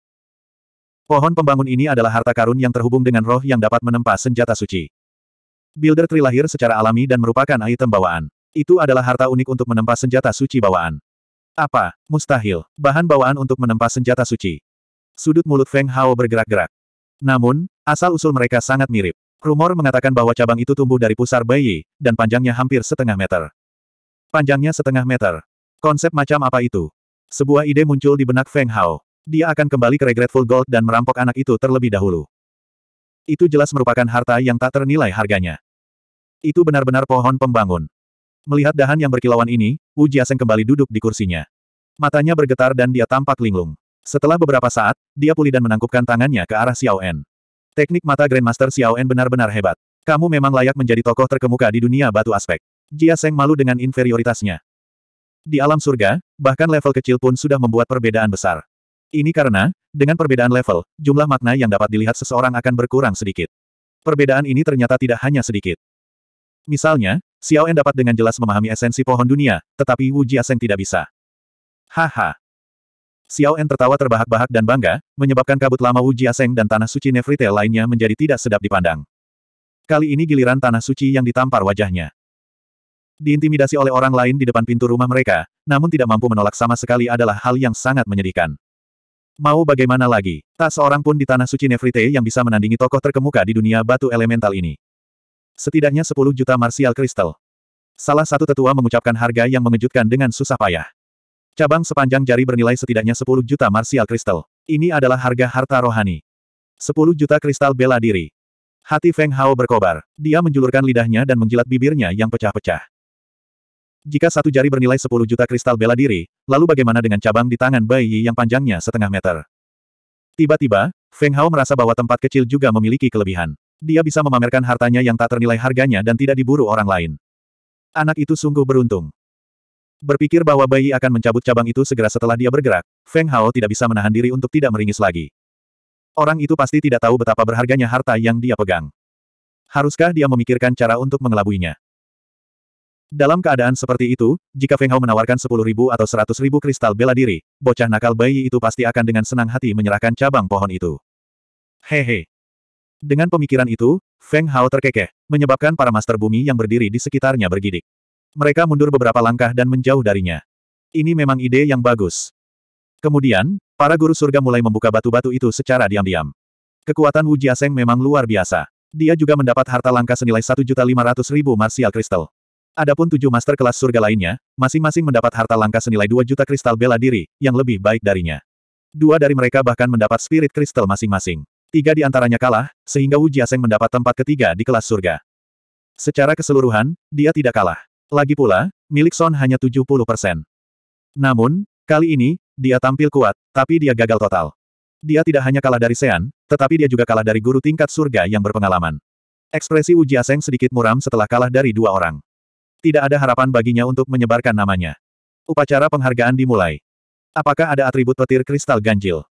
Pohon pembangun ini adalah harta karun yang terhubung dengan roh yang dapat menempa senjata suci. Builder Tree lahir secara alami dan merupakan item bawaan. Itu adalah harta unik untuk menempa senjata suci bawaan. Apa? Mustahil. Bahan bawaan untuk menempa senjata suci. Sudut mulut Feng Hao bergerak-gerak. Namun, asal-usul mereka sangat mirip. Rumor mengatakan bahwa cabang itu tumbuh dari pusar bayi, dan panjangnya hampir setengah meter. Panjangnya setengah meter. Konsep macam apa itu? Sebuah ide muncul di benak Feng Hao. Dia akan kembali ke Regretful Gold dan merampok anak itu terlebih dahulu. Itu jelas merupakan harta yang tak ternilai harganya. Itu benar-benar pohon pembangun. Melihat dahan yang berkilauan ini, Wu Jiaseng kembali duduk di kursinya. Matanya bergetar dan dia tampak linglung. Setelah beberapa saat, dia pulih dan menangkupkan tangannya ke arah Xiao En. Teknik mata Grandmaster Xiao En benar-benar hebat. Kamu memang layak menjadi tokoh terkemuka di dunia batu aspek. Jia Seng malu dengan inferioritasnya. Di alam surga, bahkan level kecil pun sudah membuat perbedaan besar. Ini karena, dengan perbedaan level, jumlah makna yang dapat dilihat seseorang akan berkurang sedikit. Perbedaan ini ternyata tidak hanya sedikit. Misalnya, Xiao En dapat dengan jelas memahami esensi pohon dunia, tetapi Wu Jia Jiaseng tidak bisa. Haha. Xiao En tertawa terbahak-bahak dan bangga, menyebabkan kabut lama Wu Jia Jiaseng dan tanah suci Nefrite lainnya menjadi tidak sedap dipandang. Kali ini giliran tanah suci yang ditampar wajahnya. Diintimidasi oleh orang lain di depan pintu rumah mereka, namun tidak mampu menolak sama sekali adalah hal yang sangat menyedihkan. Mau bagaimana lagi, tak seorang pun di Tanah Suci Nefrite yang bisa menandingi tokoh terkemuka di dunia batu elemental ini. Setidaknya 10 juta martial kristal. Salah satu tetua mengucapkan harga yang mengejutkan dengan susah payah. Cabang sepanjang jari bernilai setidaknya 10 juta martial kristal. Ini adalah harga harta rohani. 10 juta kristal bela diri. Hati Feng Hao berkobar. Dia menjulurkan lidahnya dan menjilat bibirnya yang pecah-pecah. Jika satu jari bernilai 10 juta kristal bela diri, lalu bagaimana dengan cabang di tangan Bai Yi yang panjangnya setengah meter? Tiba-tiba, Feng Hao merasa bahwa tempat kecil juga memiliki kelebihan. Dia bisa memamerkan hartanya yang tak ternilai harganya dan tidak diburu orang lain. Anak itu sungguh beruntung. Berpikir bahwa Bai Yi akan mencabut cabang itu segera setelah dia bergerak, Feng Hao tidak bisa menahan diri untuk tidak meringis lagi. Orang itu pasti tidak tahu betapa berharganya harta yang dia pegang. Haruskah dia memikirkan cara untuk mengelabuinya? Dalam keadaan seperti itu, jika Feng Hao menawarkan 10.000 atau 100.000 kristal bela diri, bocah nakal bayi itu pasti akan dengan senang hati menyerahkan cabang pohon itu. Hehe. Dengan pemikiran itu, Feng Hao terkekeh, menyebabkan para master bumi yang berdiri di sekitarnya bergidik. Mereka mundur beberapa langkah dan menjauh darinya. Ini memang ide yang bagus. Kemudian, para guru surga mulai membuka batu-batu itu secara diam-diam. Kekuatan Wu Jiaseng memang luar biasa. Dia juga mendapat harta langka senilai 1.500.000 martial crystal. Adapun tujuh master kelas surga lainnya, masing-masing mendapat harta langka senilai 2 juta kristal bela diri, yang lebih baik darinya. Dua dari mereka bahkan mendapat spirit kristal masing-masing. Tiga di antaranya kalah, sehingga Wu Jiaseng mendapat tempat ketiga di kelas surga. Secara keseluruhan, dia tidak kalah. Lagi pula, milik Son hanya 70 persen. Namun, kali ini, dia tampil kuat, tapi dia gagal total. Dia tidak hanya kalah dari Sean, tetapi dia juga kalah dari guru tingkat surga yang berpengalaman. Ekspresi Wu Jiaseng sedikit muram setelah kalah dari dua orang. Tidak ada harapan baginya untuk menyebarkan namanya. Upacara penghargaan dimulai. Apakah ada atribut petir kristal ganjil?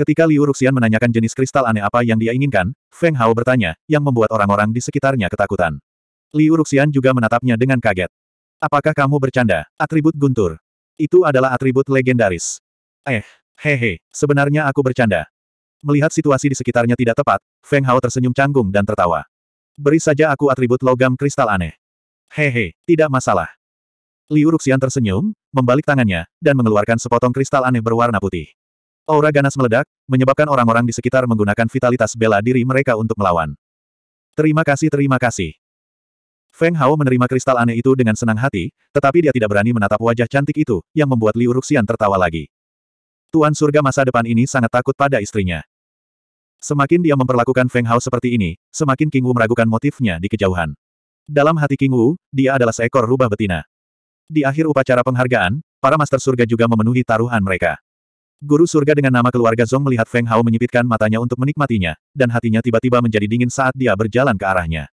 Ketika Liu Ruxian menanyakan jenis kristal aneh apa yang dia inginkan, Feng Hao bertanya, yang membuat orang-orang di sekitarnya ketakutan. Liu Ruxian juga menatapnya dengan kaget. Apakah kamu bercanda? Atribut guntur. Itu adalah atribut legendaris. Eh, hehe, sebenarnya aku bercanda. Melihat situasi di sekitarnya tidak tepat, Feng Hao tersenyum canggung dan tertawa. Beri saja aku atribut logam kristal aneh. Hehe, tidak masalah. Liu Ruxian tersenyum, membalik tangannya, dan mengeluarkan sepotong kristal aneh berwarna putih. Aura ganas meledak, menyebabkan orang-orang di sekitar menggunakan vitalitas bela diri mereka untuk melawan. Terima kasih terima kasih. Feng Hao menerima kristal aneh itu dengan senang hati, tetapi dia tidak berani menatap wajah cantik itu, yang membuat Liu Ruxian tertawa lagi. Tuan surga masa depan ini sangat takut pada istrinya. Semakin dia memperlakukan Feng Hao seperti ini, semakin King Wu meragukan motifnya di kejauhan. Dalam hati King Wu, dia adalah seekor rubah betina. Di akhir upacara penghargaan, para master surga juga memenuhi taruhan mereka. Guru surga dengan nama keluarga Zong melihat Feng Hao menyipitkan matanya untuk menikmatinya, dan hatinya tiba-tiba menjadi dingin saat dia berjalan ke arahnya.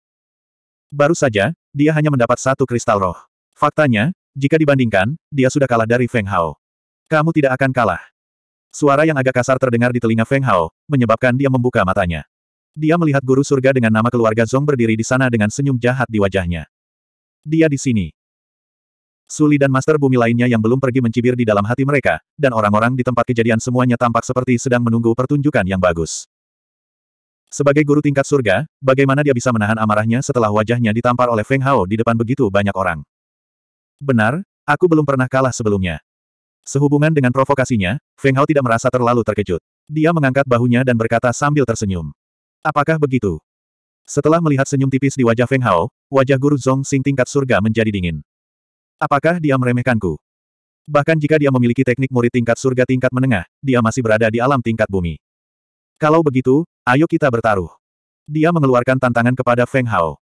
Baru saja, dia hanya mendapat satu kristal roh. Faktanya, jika dibandingkan, dia sudah kalah dari Feng Hao. Kamu tidak akan kalah. Suara yang agak kasar terdengar di telinga Feng Hao, menyebabkan dia membuka matanya. Dia melihat guru surga dengan nama keluarga Zong berdiri di sana dengan senyum jahat di wajahnya. Dia di sini. Suli dan Master Bumi lainnya yang belum pergi mencibir di dalam hati mereka, dan orang-orang di tempat kejadian semuanya tampak seperti sedang menunggu pertunjukan yang bagus. Sebagai guru tingkat surga, bagaimana dia bisa menahan amarahnya setelah wajahnya ditampar oleh Feng Hao di depan begitu banyak orang? Benar, aku belum pernah kalah sebelumnya. Sehubungan dengan provokasinya, Feng Hao tidak merasa terlalu terkejut. Dia mengangkat bahunya dan berkata sambil tersenyum. Apakah begitu? Setelah melihat senyum tipis di wajah Feng Hao, wajah guru Zhong Xing tingkat surga menjadi dingin. Apakah dia meremehkanku? Bahkan jika dia memiliki teknik murid tingkat surga tingkat menengah, dia masih berada di alam tingkat bumi. Kalau begitu, ayo kita bertaruh. Dia mengeluarkan tantangan kepada Feng Hao.